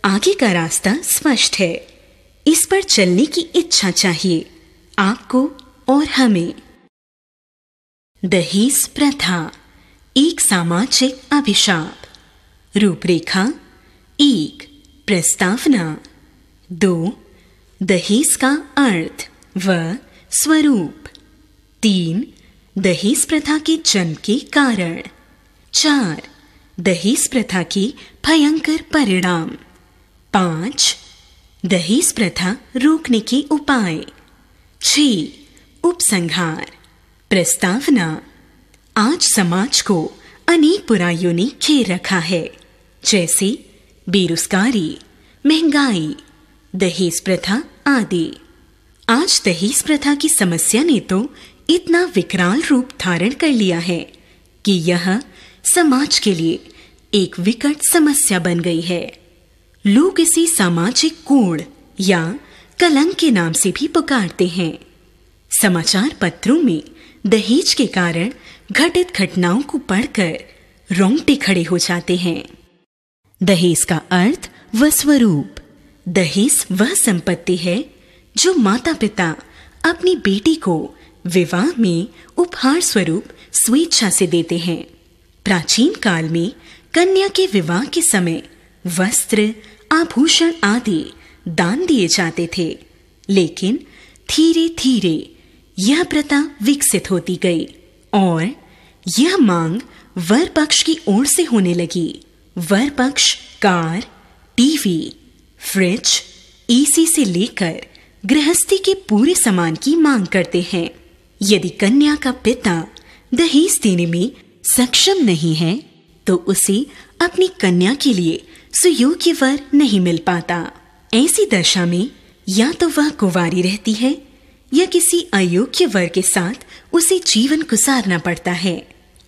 आगे का रास्ता स्पष्ट है इस पर चलने की इच्छा चाहिए आपको और हमें दहेज प्रथा एक सामाजिक अभिशाप रूपरेखा एक प्रस्तावना दो दहेज का अर्थ व स्वरूप तीन दहेज प्रथा के जन्म के कारण चार दहेज प्रथा के भयंकर परिणाम पांच दहेज प्रथा रोकने के उपाय छ उपसंहार प्रस्तावना आज समाज को अनेक बुराइयों ने घेर रखा है जैसे बेरोजगारी महंगाई दहेज प्रथा आदि आज दहेज प्रथा की समस्या ने तो इतना विकराल रूप धारण कर लिया है कि यह समाज के लिए एक विकट समस्या बन गई है लोग इसे सामाजिक कोण या कलंक के नाम से भी पुकारते हैं समाचार पत्रों में दहेज के कारण घटित घटनाओं को पढ़कर रोंगटे खड़े हो जाते हैं दहेज का अर्थ व स्वरूप दहेज वह संपत्ति है जो माता पिता अपनी बेटी को विवाह में उपहार स्वरूप स्वेच्छा से देते हैं प्राचीन काल में कन्या के विवाह के समय वस्त्र आभूषण आदि दान दिए जाते थे लेकिन धीरे धीरे यह प्रथा विकसित होती गई और यह मांग वर पक्ष की ओर से होने लगी वर पक्ष कार टीवी फ्रिज एसी से लेकर गृहस्थी के पूरे सामान की मांग करते हैं यदि कन्या का पिता दहेज देने में सक्षम नहीं है तो उसे अपनी कन्या के लिए सुयोग्य वर नहीं मिल पाता ऐसी दशा में या तो वह कुवारी रहती है या किसी अयोग्य वर के साथ उसे जीवन गुजारना पड़ता है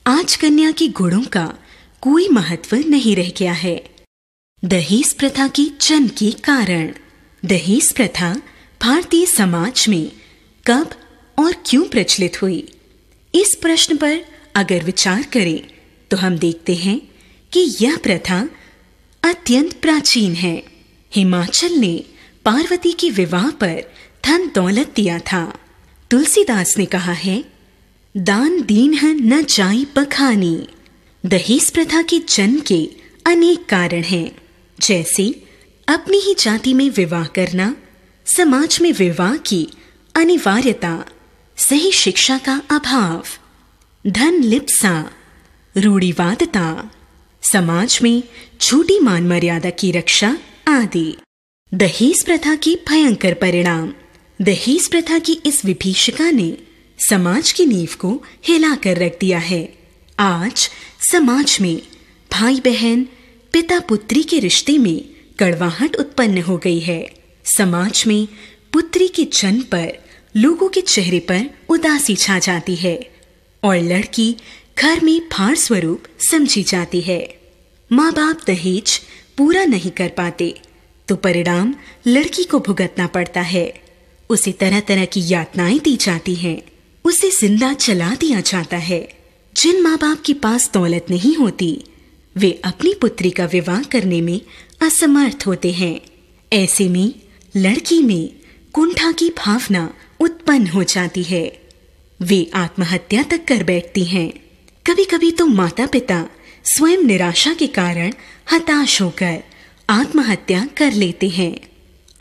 आज कन्या के गुणों का कोई महत्व नहीं रह गया है दहेज प्रथा के जन्म के कारण दहेज प्रथा भारतीय समाज में कब और क्यों प्रचलित हुई इस प्रश्न पर अगर विचार करें तो हम देखते हैं कि यह प्रथा अत्यंत प्राचीन है हिमाचल ने पार्वती के विवाह पर धन दौलत दिया था तुलसीदास ने कहा है दान दीन है न जाई पखानी दहेज प्रथा के जन्म के अनेक कारण हैं जैसे अपनी ही जाति में विवाह करना समाज में विवाह की अनिवार्यता सही शिक्षा का अभाव धन लिप्सा रूढ़िवादता समाज में छोटी मान मर्यादा की रक्षा आदि दहेज प्रथा की भयंकर परिणाम दहेज प्रथा की इस विभीषिका ने समाज की नींव को हिला कर रख दिया है आज समाज में भाई बहन पिता पुत्री के रिश्ते में कड़वाहट उत्पन्न हो गई है समाज में पुत्री के जन्म पर लोगों के चेहरे पर उदासी छा जाती है और लड़की घर में फाड़ स्वरूप समझी जाती है माँ बाप दहेज पूरा नहीं कर पाते तो परिणाम लड़की को भुगतना पड़ता है उसे तरह तरह की यातनाएं दी जाती हैं उसे जिंदा चला दिया जाता है जिन माँ बाप के पास दौलत नहीं होती वे अपनी पुत्री का विवाह करने में असमर्थ होते हैं ऐसे में लड़की में कुंठा की भावना उत्पन्न हो जाती है वे आत्महत्या तक कर बैठती हैं कभी कभी तो माता पिता स्वयं निराशा के कारण हताश होकर आत्महत्या कर लेते हैं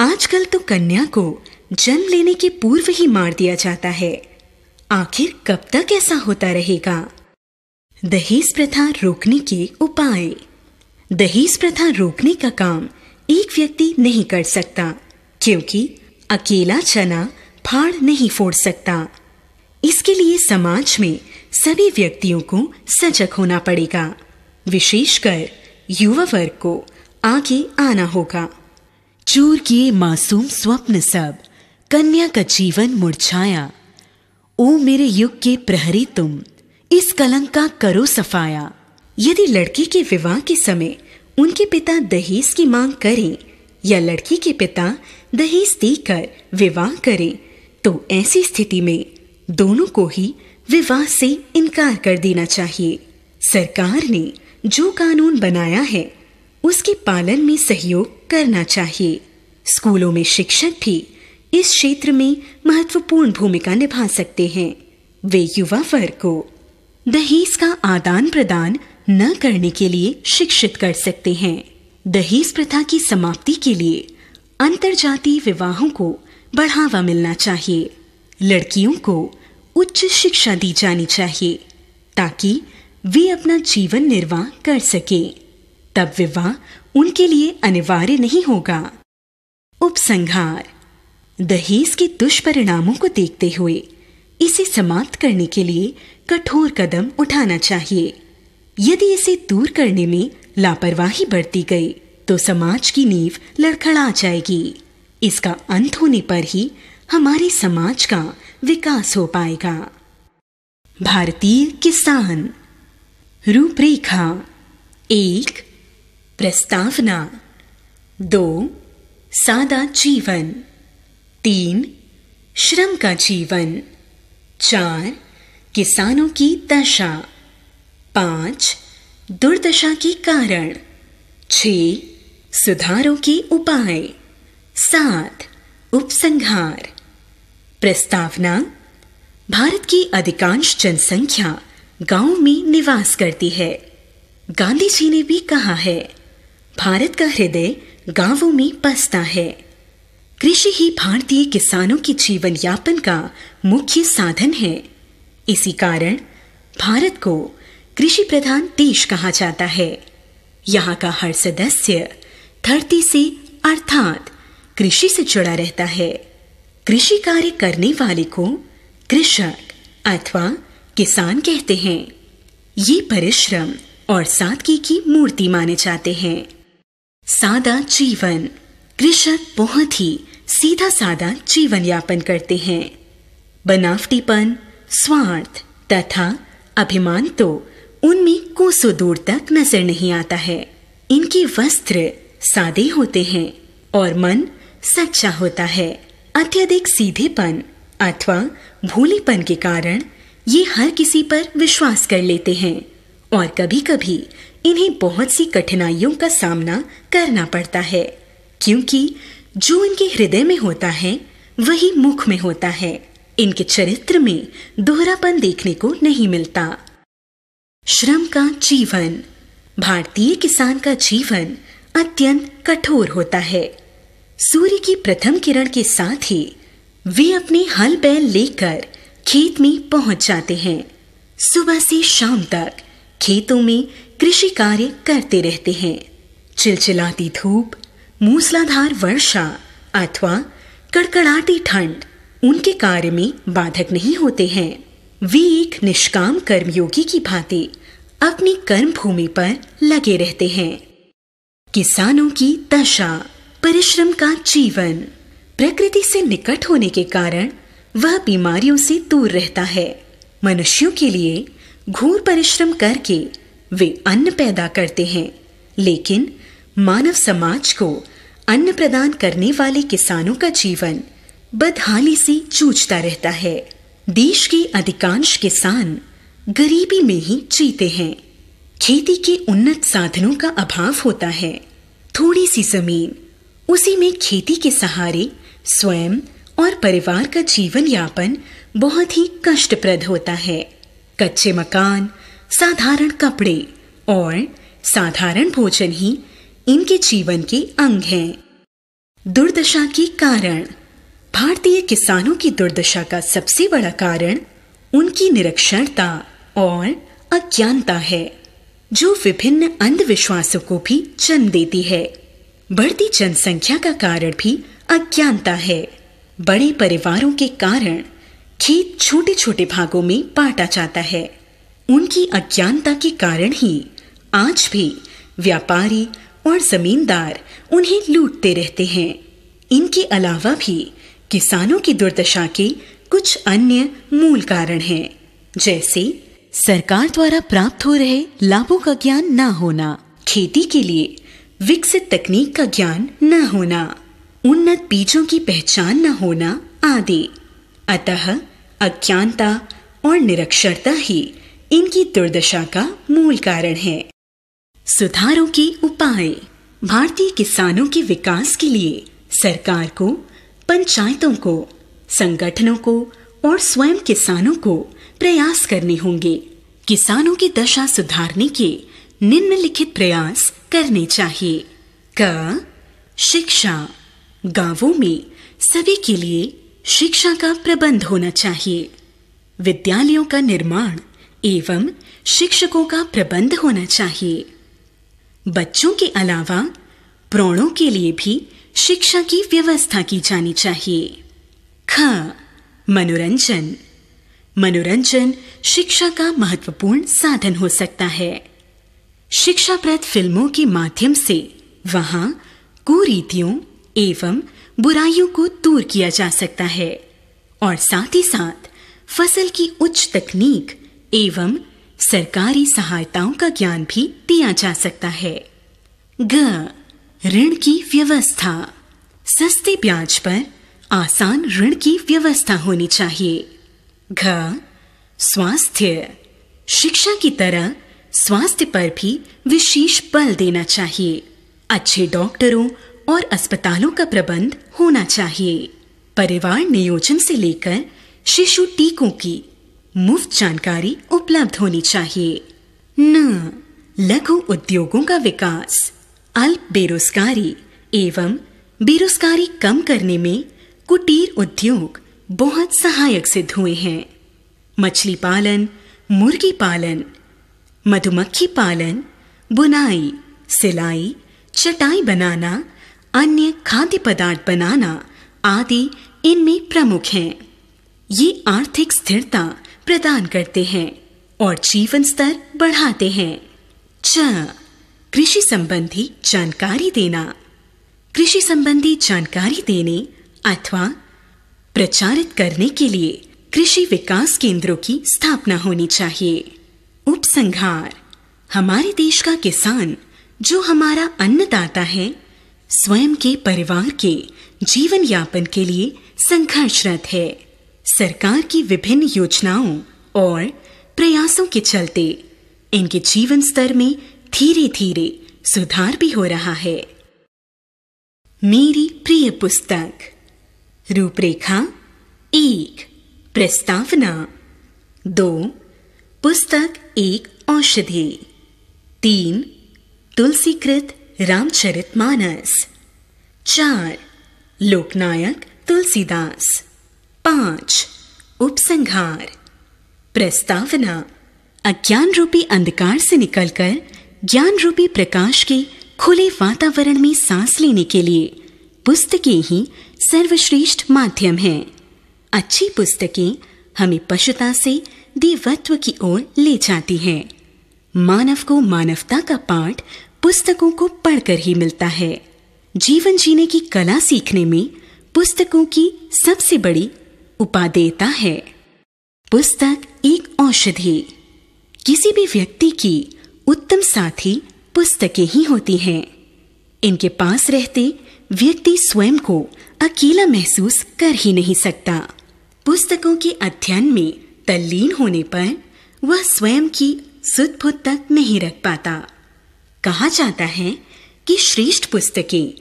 आजकल तो कन्या को जन्म लेने के पूर्व ही मार दिया जाता है आखिर कब तक ऐसा होता रहेगा दहेज प्रथा रोकने के उपाय दहेज प्रथा रोकने का काम एक व्यक्ति नहीं कर सकता क्योंकि अकेला चना फाड़ नहीं फोड़ सकता इसके लिए समाज में सभी व्यक्तियों को सजग होना पड़ेगा विशेषकर युवा वर्ग को आगे आना होगा चूर किए मासूम स्वप्न सब कन्या का जीवन मुरझाया ओ मेरे युग के प्रहरी तुम इस कलंक का करो सफाया यदि लड़की के विवाह के समय उनके पिता दहेज की मांग करें या लड़की के पिता दहेज देकर विवाह करें तो ऐसी स्थिति में दोनों को ही विवाह से इनकार कर देना चाहिए सरकार ने जो कानून बनाया है उसके पालन में सहयोग करना चाहिए स्कूलों में शिक्षक भी इस क्षेत्र में महत्वपूर्ण भूमिका निभा सकते हैं वे युवा वर्ग को दहेज का आदान प्रदान न करने के लिए शिक्षित कर सकते हैं दहेज प्रथा की समाप्ति के लिए अंतर विवाहों को बढ़ावा मिलना चाहिए लड़कियों को उच्च शिक्षा दी जानी चाहिए ताकि वे अपना जीवन निर्वाह कर सके तब विवाह उनके लिए अनिवार्य नहीं होगा उपसंहार दहेज के दुष्परिणामों को देखते हुए इसे समाप्त करने के लिए कठोर कदम उठाना चाहिए यदि इसे दूर करने में लापरवाही बरती गई तो समाज की नींव लड़खड़ा जाएगी इसका अंत होने पर ही हमारे समाज का विकास हो पाएगा भारतीय किसान रूपरेखा एक प्रस्तावना दो सादा जीवन तीन श्रम का जीवन चार किसानों की दशा पांच दुर्दशा के कारण छ सुधारों के उपाय सात उपसंहार प्रस्तावना भारत की अधिकांश जनसंख्या गांव में निवास करती है गांधी जी ने भी कहा है भारत का हृदय गांवों में बसता है कृषि ही भारतीय किसानों के जीवन यापन का मुख्य साधन है इसी कारण भारत को कृषि प्रधान देश कहा जाता है यहाँ का हर सदस्य धरती से अर्थात कृषि से जुड़ा रहता है कृषि कार्य करने वाले को कृषक अथवा किसान कहते हैं ये परिश्रम और सादगी की मूर्ति माने जाते हैं सादा जीवन कृषक बहुत ही सीधा सादा जीवन यापन करते हैं बनावटीपन स्वार्थ तथा अभिमान तो उनमें कोसो दूर तक नजर नहीं आता है इनके वस्त्र सादे होते हैं और मन सच्चा होता है अत्यधिक सीधेपन अथवा भूलीपन के कारण ये हर किसी पर विश्वास कर लेते हैं और कभी कभी इन्हें बहुत सी कठिनाइयों का सामना करना पड़ता है क्योंकि जो इनके हृदय में होता है वही मुख में होता है इनके चरित्र में दोहरापन देखने को नहीं मिलता श्रम का जीवन भारतीय किसान का जीवन अत्यंत कठोर होता है सूर्य की प्रथम किरण के साथ ही वे अपने हल बैल लेकर खेत में पहुंच जाते हैं सुबह से शाम तक खेतों में कृषि कार्य करते रहते हैं चिलचिलाती धूप मूसलाधार वर्षा अथवा कड़कड़ाती ठंड उनके कार्य में बाधक नहीं होते हैं वे एक निष्काम कर्मयोगी की भांति अपनी कर्म भूमि पर लगे रहते हैं किसानों की दशा परिश्रम का जीवन प्रकृति से निकट होने के कारण वह बीमारियों से दूर रहता है मनुष्यों के लिए घोर परिश्रम करके वे अन्न पैदा करते हैं लेकिन मानव समाज को अन्न प्रदान करने वाले किसानों का जीवन बदहाली से जूझता रहता है देश के अधिकांश किसान गरीबी में ही जीते हैं खेती के उन्नत साधनों का अभाव होता है थोड़ी सी जमीन उसी में खेती के सहारे स्वयं और परिवार का जीवन यापन बहुत ही कष्टप्रद होता है कच्चे मकान साधारण कपड़े और साधारण भोजन ही इनके जीवन के अंग हैं दुर्दशा के कारण भारतीय किसानों की दुर्दशा का सबसे बड़ा कारण उनकी निरक्षरता और अज्ञानता है जो विभिन्न अंधविश्वासों को भी जन्म देती है बढ़ती जनसंख्या का कारण भी अज्ञानता है बड़े परिवारों के कारण खेत छोटे छोटे भागों में बांटा जाता है उनकी अज्ञानता के कारण ही आज भी व्यापारी और जमींदार उन्हें लूटते रहते हैं इनके अलावा भी किसानों की दुर्दशा के कुछ अन्य मूल कारण हैं जैसे सरकार द्वारा प्राप्त हो रहे लाभों का ज्ञान ना होना खेती के लिए विकसित तकनीक का ज्ञान न होना उन्नत बीजों की पहचान न होना आदि अतः अज्ञानता और निरक्षरता ही इनकी दुर्दशा का मूल कारण है सुधारों के उपाय भारतीय किसानों के विकास के लिए सरकार को पंचायतों को संगठनों को और स्वयं किसानों को प्रयास करने होंगे किसानों की दशा सुधारने के निम्नलिखित प्रयास करने चाहिए क शिक्षा गांवों में सभी के लिए शिक्षा का प्रबंध होना चाहिए विद्यालयों का निर्माण एवं शिक्षकों का प्रबंध होना चाहिए बच्चों के अलावा प्रौणों के लिए भी शिक्षा की व्यवस्था की जानी चाहिए ख मनोरंजन मनोरंजन शिक्षा का महत्वपूर्ण साधन हो सकता है शिक्षाप्रद फिल्मों के माध्यम से वहां कुरीतियों एवं बुराइयों को दूर किया जा सकता है और साथ ही साथ फसल की उच्च तकनीक एवं सरकारी सहायताओं का ज्ञान भी दिया जा सकता है ग ऋण की व्यवस्था सस्ते ब्याज पर आसान ऋण की व्यवस्था होनी चाहिए घ स्वास्थ्य शिक्षा की तरह स्वास्थ्य पर भी विशेष बल देना चाहिए अच्छे डॉक्टरों और अस्पतालों का प्रबंध होना चाहिए परिवार नियोजन से लेकर शिशु टीकों की मुफ्त जानकारी उपलब्ध होनी चाहिए न लघु उद्योगों का विकास अल्प बेरोजगारी एवं बेरोजगारी कम करने में कुटीर उद्योग बहुत सहायक सिद्ध हुए हैं मछली पालन मुर्गी पालन मधुमक्खी पालन बुनाई सिलाई चटाई बनाना अन्य खाद्य पदार्थ बनाना आदि इनमें प्रमुख हैं ये आर्थिक स्थिरता प्रदान करते हैं और जीवन स्तर बढ़ाते हैं छ कृषि संबंधी जानकारी देना कृषि संबंधी जानकारी देने अथवा प्रचारित करने के लिए कृषि विकास केंद्रों की स्थापना होनी चाहिए उपसंहार हमारे देश का किसान जो हमारा अन्नदाता है स्वयं के परिवार के जीवन यापन के लिए संघर्षरत है सरकार की विभिन्न योजनाओं और प्रयासों के चलते इनके जीवन स्तर में धीरे धीरे सुधार भी हो रहा है मेरी प्रिय पुस्तक रूपरेखा एक प्रस्तावना दो पुस्तक एक औषधि तीन तुलसीकृत रामचरित मानस चार लोकनायक तुलसीदास पांच उपसंहार प्रस्तावना अज्ञान रूपी अंधकार से निकलकर ज्ञान रूपी प्रकाश के खुले वातावरण में सांस लेने के लिए पुस्तकें ही सर्वश्रेष्ठ माध्यम हैं अच्छी पुस्तकें हमें पशुता से देवत्व की ओर ले जाती है मानव को मानवता का पाठ पुस्तकों को पढ़कर ही मिलता है जीवन जीने की कला सीखने में पुस्तकों की सबसे बड़ी उपादेयता है पुस्तक एक औषधि किसी भी व्यक्ति की उत्तम साथी पुस्तकें ही होती हैं इनके पास रहते व्यक्ति स्वयं को अकेला महसूस कर ही नहीं सकता पुस्तकों के अध्ययन में तल्लीन होने पर वह स्वयं की सुध फुद तक नहीं रख पाता कहा जाता है कि श्रेष्ठ पुस्तकें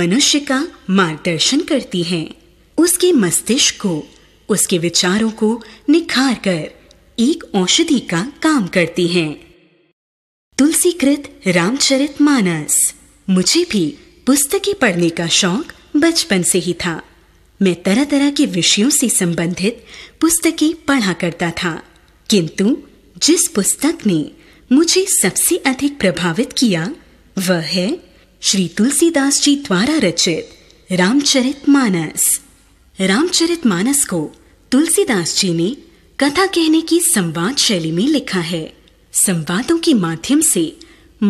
मनुष्य का मार्गदर्शन करती हैं उसके मस्तिष्क को उसके विचारों को निखार कर एक औषधि का काम करती हैं तुलसीकृत रामचरित मानस मुझे भी पुस्तकें पढ़ने का शौक बचपन से ही था मैं तरह तरह के विषयों से संबंधित पुस्तकें पढ़ा करता था किंतु जिस पुस्तक ने मुझे सबसे अधिक प्रभावित किया वह है श्री तुलसीदास जी द्वारा रचित रामचरित मानस रामचरित मानस को तुलसीदास जी ने कथा कहने की संवाद शैली में लिखा है संवादों के माध्यम से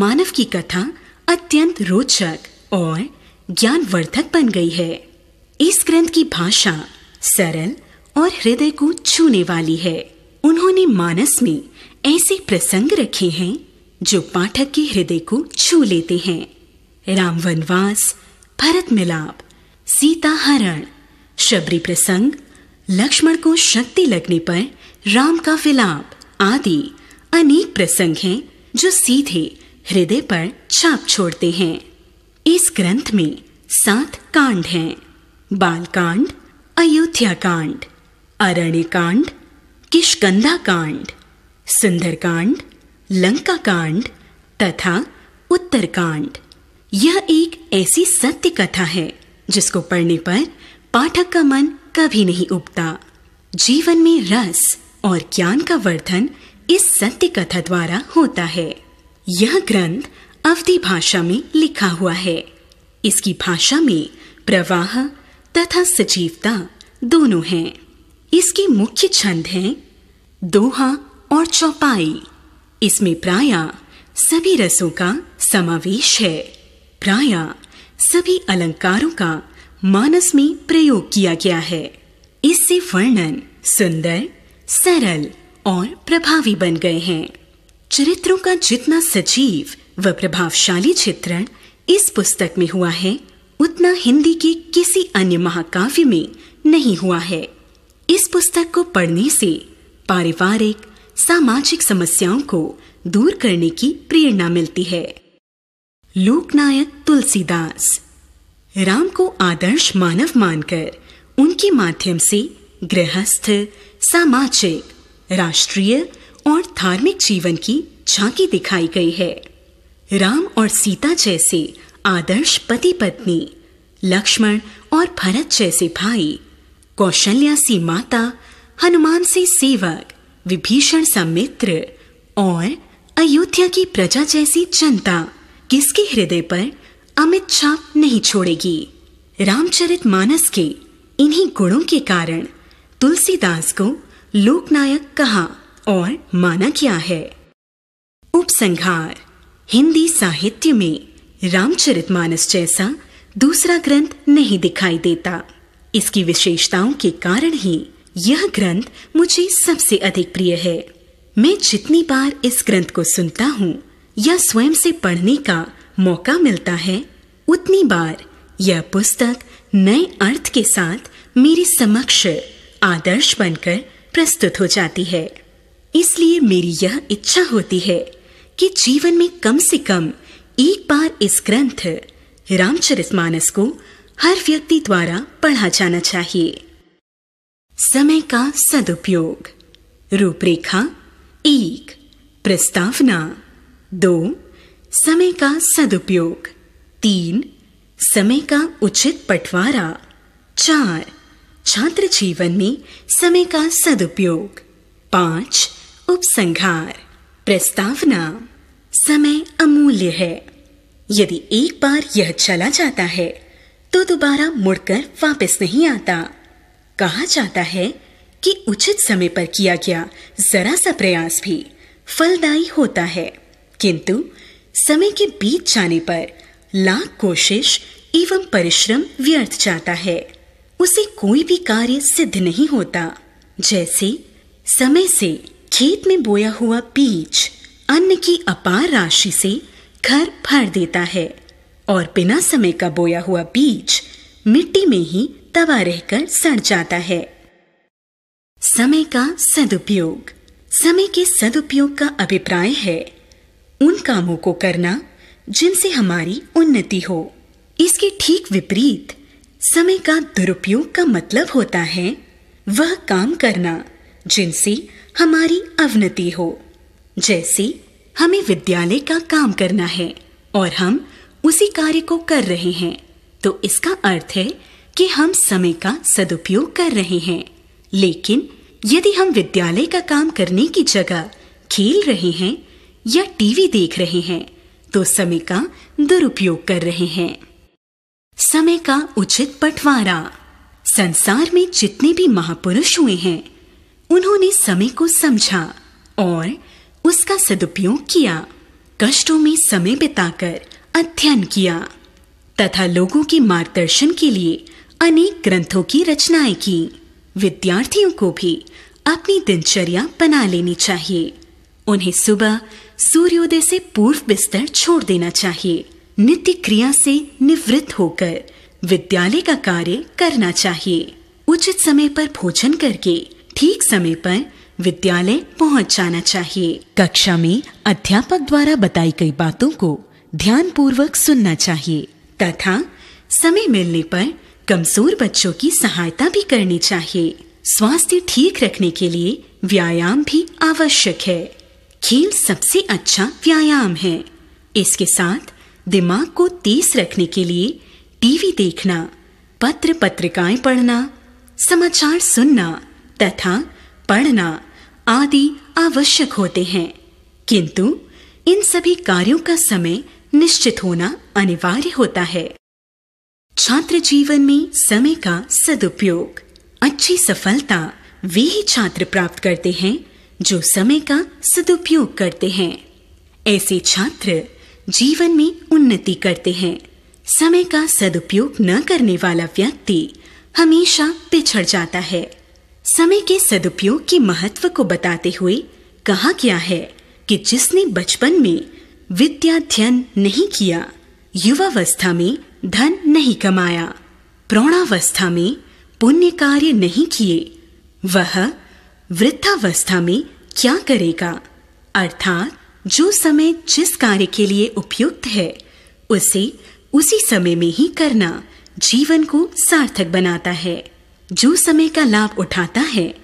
मानव की कथा अत्यंत रोचक और ज्ञानवर्धक बन गई है इस ग्रंथ की भाषा सरल और हृदय को छूने वाली है उन्होंने मानस में ऐसे प्रसंग रखे हैं जो पाठक के हृदय को छू लेते हैं राम वनवास भरत मिलाप सीता हरण शबरी प्रसंग लक्ष्मण को शक्ति लगने पर राम का विलाप आदि अनेक प्रसंग हैं जो सीधे हृदय पर छाप छोड़ते हैं इस ग्रंथ में सात कांड हैं कांड अयोध्या कांड अरण्य कांड किशकंदा कांड सुंदर कांड लंका कांड तथा उत्तर कांड यह एक ऐसी सत्य कथा है जिसको पढ़ने पर पाठक का मन कभी नहीं उबता जीवन में रस और ज्ञान का वर्धन इस सत्य कथा द्वारा होता है यह ग्रंथ अवधि भाषा में लिखा हुआ है इसकी भाषा में प्रवाह तथा सजीवता दोनों हैं इसके मुख्य छंद हैं दोहा और चौपाई इसमें प्राय सभी रसों का समावेश है प्राय सभी अलंकारों का मानस में प्रयोग किया गया है इससे वर्णन सुंदर सरल और प्रभावी बन गए हैं चरित्रों का जितना सजीव व प्रभावशाली चित्रण इस पुस्तक में हुआ है उतना हिंदी के किसी अन्य महाकाव्य में नहीं हुआ है इस पुस्तक को पढ़ने से पारिवारिक सामाजिक समस्याओं को दूर करने की प्रेरणा मिलती है लोकनायक तुलसीदास राम को आदर्श मानव मानकर उनके माध्यम से गृहस्थ सामाजिक राष्ट्रीय और धार्मिक जीवन की झांकी दिखाई गई है राम और सीता जैसे आदर्श पति पत्नी लक्ष्मण और भरत जैसे भाई कौशल्या सी माता हनुमान से सेवक विभीषण सा मित्र और अयोध्या की प्रजा जैसी जनता किसके हृदय पर अमित छाप नहीं छोड़ेगी रामचरित मानस के इन्हीं गुणों के कारण तुलसीदास को लोकनायक कहा और माना किया है उपसंहार हिंदी साहित्य में रामचरितमानस जैसा दूसरा ग्रंथ नहीं दिखाई देता इसकी विशेषताओं के कारण ही यह ग्रंथ मुझे सबसे अधिक प्रिय है मैं जितनी बार इस ग्रंथ को सुनता हूँ या स्वयं से पढ़ने का मौका मिलता है उतनी बार यह पुस्तक नए अर्थ के साथ मेरे समक्ष आदर्श बनकर प्रस्तुत हो जाती है इसलिए मेरी यह इच्छा होती है कि जीवन में कम से कम एक बार इस ग्रंथ रामचरितमानस को हर व्यक्ति द्वारा पढ़ा जाना चाहिए समय का सदुपयोग रूपरेखा एक प्रस्तावना दो समय का सदुपयोग तीन समय का उचित पटवारा चार छात्र जीवन में समय का सदुपयोग पांच उपसंहार प्रस्तावना समय अमूल्य है यदि एक बार यह चला जाता है तो दोबारा मुड़कर वापस नहीं आता कहा जाता है कि उचित समय पर किया गया जरा सा प्रयास भी फलदायी होता है किंतु समय के बीत जाने पर लाख कोशिश एवं परिश्रम व्यर्थ जाता है उसे कोई भी कार्य सिद्ध नहीं होता जैसे समय से खेत में बोया हुआ बीज अन्न की अपार राशि से घर भर देता है और बिना समय का बोया हुआ बीज मिट्टी में ही दबा रहकर सड़ जाता है समय का सदुपयोग समय के सदुपयोग का अभिप्राय है उन कामों को करना जिनसे हमारी उन्नति हो इसके ठीक विपरीत समय का दुरुपयोग का मतलब होता है वह काम करना जिनसे हमारी अवनति हो जैसे हमें विद्यालय का काम करना है और हम उसी कार्य को कर रहे हैं तो इसका अर्थ है कि हम समय का सदुपयोग कर रहे हैं लेकिन यदि हम विद्यालय का काम करने की जगह खेल रहे हैं या टीवी देख रहे हैं तो समय का दुरुपयोग कर रहे हैं समय का उचित बंटवारा संसार में जितने भी महापुरुष हुए हैं उन्होंने समय को समझा और उसका सदुपयोग किया कष्टों में समय बिताकर अध्ययन किया तथा लोगों के मार्गदर्शन के लिए अनेक ग्रंथों की रचनाएं की विद्यार्थियों को भी अपनी दिनचर्या बना लेनी चाहिए उन्हें सुबह सूर्योदय से पूर्व बिस्तर छोड़ देना चाहिए नित्य क्रिया से निवृत्त होकर विद्यालय का कार्य करना चाहिए उचित समय पर भोजन करके ठीक समय पर विद्यालय पहुंच जाना चाहिए कक्षा में अध्यापक द्वारा बताई गई बातों को ध्यानपूर्वक सुनना चाहिए तथा समय मिलने पर कमजोर बच्चों की सहायता भी करनी चाहिए स्वास्थ्य ठीक रखने के लिए व्यायाम भी आवश्यक है खेल सबसे अच्छा व्यायाम है इसके साथ दिमाग को तेज रखने के लिए टीवी देखना पत्र पत्रिकाएं पढ़ना समाचार सुनना तथा पढ़ना आदि आवश्यक होते हैं किंतु इन सभी कार्यों का समय निश्चित होना अनिवार्य होता है छात्र जीवन में समय का सदुपयोग अच्छी सफलता वे ही छात्र प्राप्त करते हैं जो समय का सदुपयोग करते हैं ऐसे छात्र जीवन में उन्नति करते हैं समय का सदुपयोग न करने वाला व्यक्ति हमेशा पिछड़ जाता है समय के सदुपयोग के महत्व को बताते हुए कहा गया है कि जिसने बचपन में विद्याध्यन नहीं किया युवावस्था में धन नहीं कमाया प्रौणावस्था में पुण्य कार्य नहीं किए वह वृद्धावस्था में क्या करेगा अर्थात जो समय जिस कार्य के लिए उपयुक्त है उसे उसी समय में ही करना जीवन को सार्थक बनाता है जो समय का लाभ उठाता है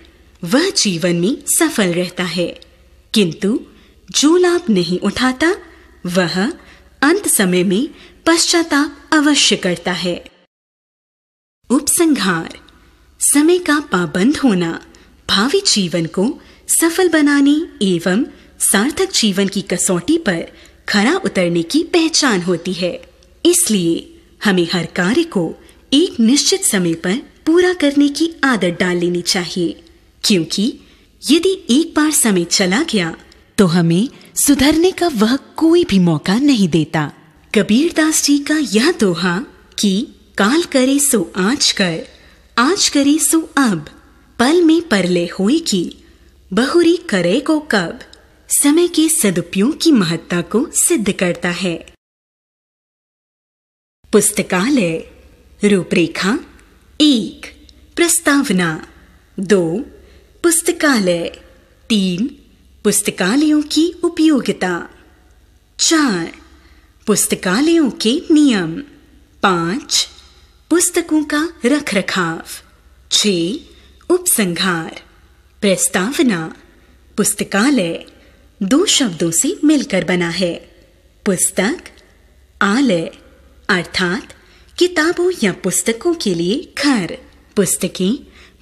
वह जीवन में सफल रहता है किंतु जो लाभ नहीं उठाता वह अंत समय में पश्चाताप अवश्य करता है उपसंहार समय का पाबंद होना भावी जीवन को सफल बनाने एवं सार्थक जीवन की कसौटी पर खरा उतरने की पहचान होती है इसलिए हमें हर कार्य को एक निश्चित समय पर पूरा करने की आदत डाल लेनी चाहिए क्योंकि यदि एक बार समय चला गया तो हमें सुधरने का वह कोई भी मौका नहीं देता कबीर दास जी का यह दोहा कि काल करे सो आज कर आज करे सो अब पल में परले हुई की बहुरी करे को कब समय के सदुपयोग की महत्ता को सिद्ध करता है पुस्तकालय रूपरेखा एक प्रस्तावना दो पुस्तकालय तीन पुस्तकालयों की उपयोगिता चार पुस्तकालयों के नियम पांच पुस्तकों का रखरखाव छ उपसंहार प्रस्तावना पुस्तकालय दो शब्दों से मिलकर बना है पुस्तक आलय अर्थात किताबों या पुस्तकों के लिए घर पुस्तकें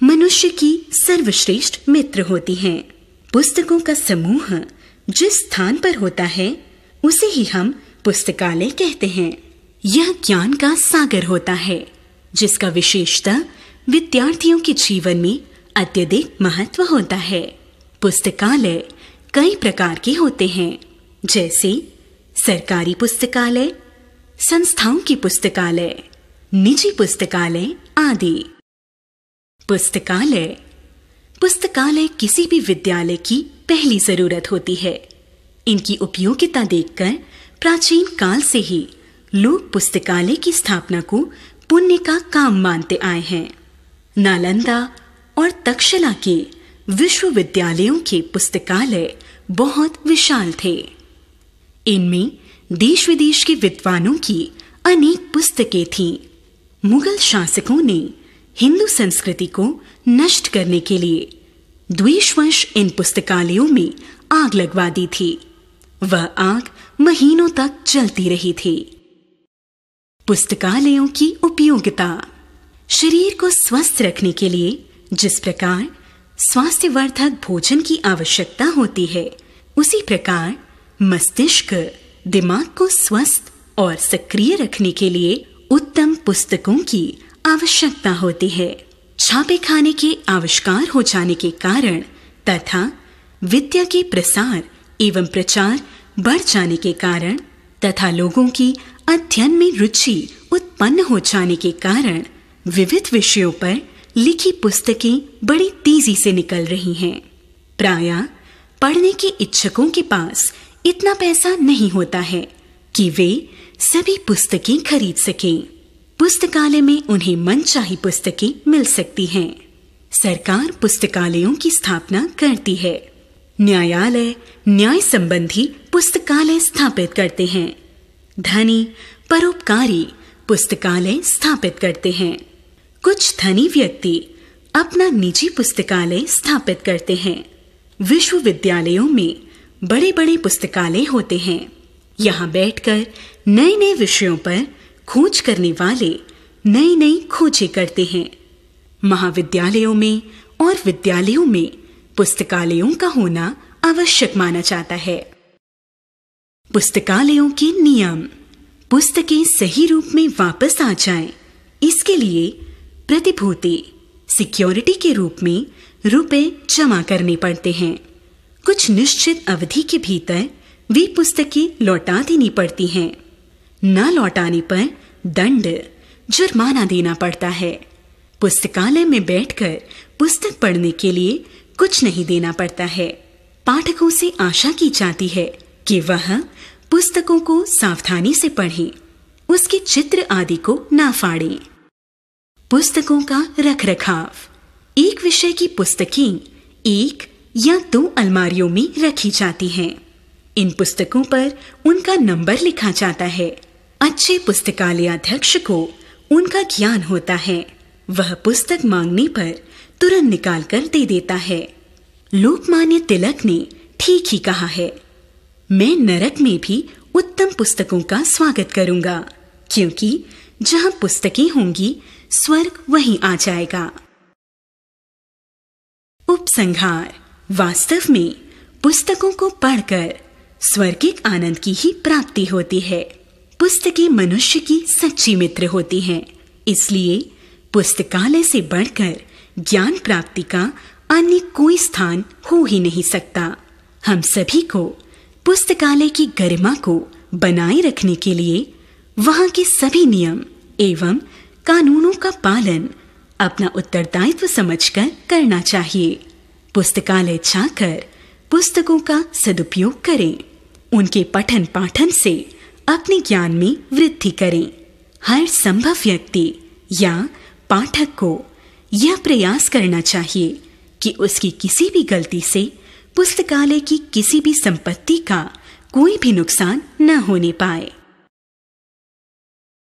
मनुष्य की सर्वश्रेष्ठ मित्र होती हैं पुस्तकों का समूह जिस स्थान पर होता है उसे ही हम पुस्तकालय कहते हैं यह ज्ञान का सागर होता है जिसका विशेषता विद्यार्थियों के जीवन में अत्यधिक महत्व होता है पुस्तकालय कई प्रकार के होते हैं जैसे सरकारी पुस्तकालय संस्थाओं की पुस्तकालय निजी पुस्तकालय आदि पुस्तकालय पुस्तकालय किसी भी विद्यालय की पहली जरूरत होती है इनकी उपयोगिता देखकर प्राचीन काल से ही लोग पुस्तकालय की स्थापना को पुण्य का काम मानते आए हैं नालंदा और तक्षला के विश्वविद्यालयों के पुस्तकालय बहुत विशाल थे इनमें देश विदेश के विद्वानों की अनेक पुस्तकें थीं मुगल शासकों ने हिंदू संस्कृति को नष्ट करने के लिए द्विशवश इन पुस्तकालयों में आग लगवा दी थी वह आग महीनों तक चलती रही थी पुस्तकालयों की उपयोगिता शरीर को स्वस्थ रखने के लिए जिस प्रकार स्वास्थ्यवर्धक भोजन की आवश्यकता होती है उसी प्रकार मस्तिष्क दिमाग को स्वस्थ और सक्रिय रखने के लिए उत्तम पुस्तकों की आवश्यकता होती है छापे खाने के आविष्कार हो जाने के कारण तथा विद्या के प्रसार एवं प्रचार बढ़ जाने के कारण तथा लोगों की अध्ययन में रुचि उत्पन्न हो जाने के कारण विविध विषयों पर लिखी पुस्तकें बड़ी तेजी से निकल रही हैं प्राय पढ़ने के इच्छकों के पास इतना पैसा नहीं होता है कि वे सभी पुस्तकें खरीद सकें पुस्तकालय में उन्हें मनचाही पुस्तकें मिल सकती हैं सरकार पुस्तकालयों की स्थापना करती है न्यायालय न्याय संबंधी पुस्तकालय स्थापित करते हैं धनी परोपकारी पुस्तकालय स्थापित करते हैं कुछ धनी व्यक्ति अपना निजी पुस्तकालय स्थापित करते हैं विश्वविद्यालयों में बड़े बड़े पुस्तकालय होते हैं यहाँ बैठकर नए नए विषयों पर खोज करने वाले नई नई खोजें करते हैं महाविद्यालयों में और विद्यालयों में पुस्तकालयों का होना आवश्यक माना जाता है पुस्तकालयों के नियम पुस्तकें सही रूप में वापस आ जाएं, इसके लिए प्रतिभूति सिक्योरिटी के रूप में रुपए जमा करने पड़ते हैं कुछ निश्चित अवधि के भीतर वे पुस्तकें लौटा देनी पड़ती हैं न लौटाने पर दंड जुर्माना देना पड़ता है पुस्तकालय में बैठकर पुस्तक पढ़ने के लिए कुछ नहीं देना पड़ता है पाठकों से आशा की जाती है कि वह पुस्तकों को सावधानी से पढ़ें, उसके चित्र आदि को ना फाड़ें। पुस्तकों का रख रखाव एक विषय की पुस्तकें एक या दो अलमारियों में रखी जाती हैं। इन पुस्तकों पर उनका नंबर लिखा जाता है अच्छे पुस्तकालय अध्यक्ष को उनका ज्ञान होता है वह पुस्तक मांगने पर तुरंत निकाल कर दे देता है लोकमान्य तिलक ने ठीक ही कहा है मैं नरक में भी उत्तम पुस्तकों का स्वागत करूंगा क्योंकि जहां पुस्तकें होंगी स्वर्ग वहीं आ जाएगा उपसंहार वास्तव में पुस्तकों को पढ़कर स्वर्गिक आनंद की ही प्राप्ति होती है पुस्तकें मनुष्य की सच्ची मित्र होती हैं इसलिए पुस्तकालय से बढ़कर ज्ञान प्राप्ति का अन्य कोई स्थान हो ही नहीं सकता हम सभी को पुस्तकालय की गरिमा को बनाए रखने के लिए वहां के सभी नियम एवं कानूनों का पालन अपना उत्तरदायित्व समझकर करना चाहिए पुस्तकालय जाकर पुस्तकों का सदुपयोग करें उनके पठन पाठन से अपने ज्ञान में वृद्धि करें हर संभव व्यक्ति या पाठक को यह प्रयास करना चाहिए कि उसकी किसी भी गलती से पुस्तकालय की किसी भी संपत्ति का कोई भी नुकसान न होने पाए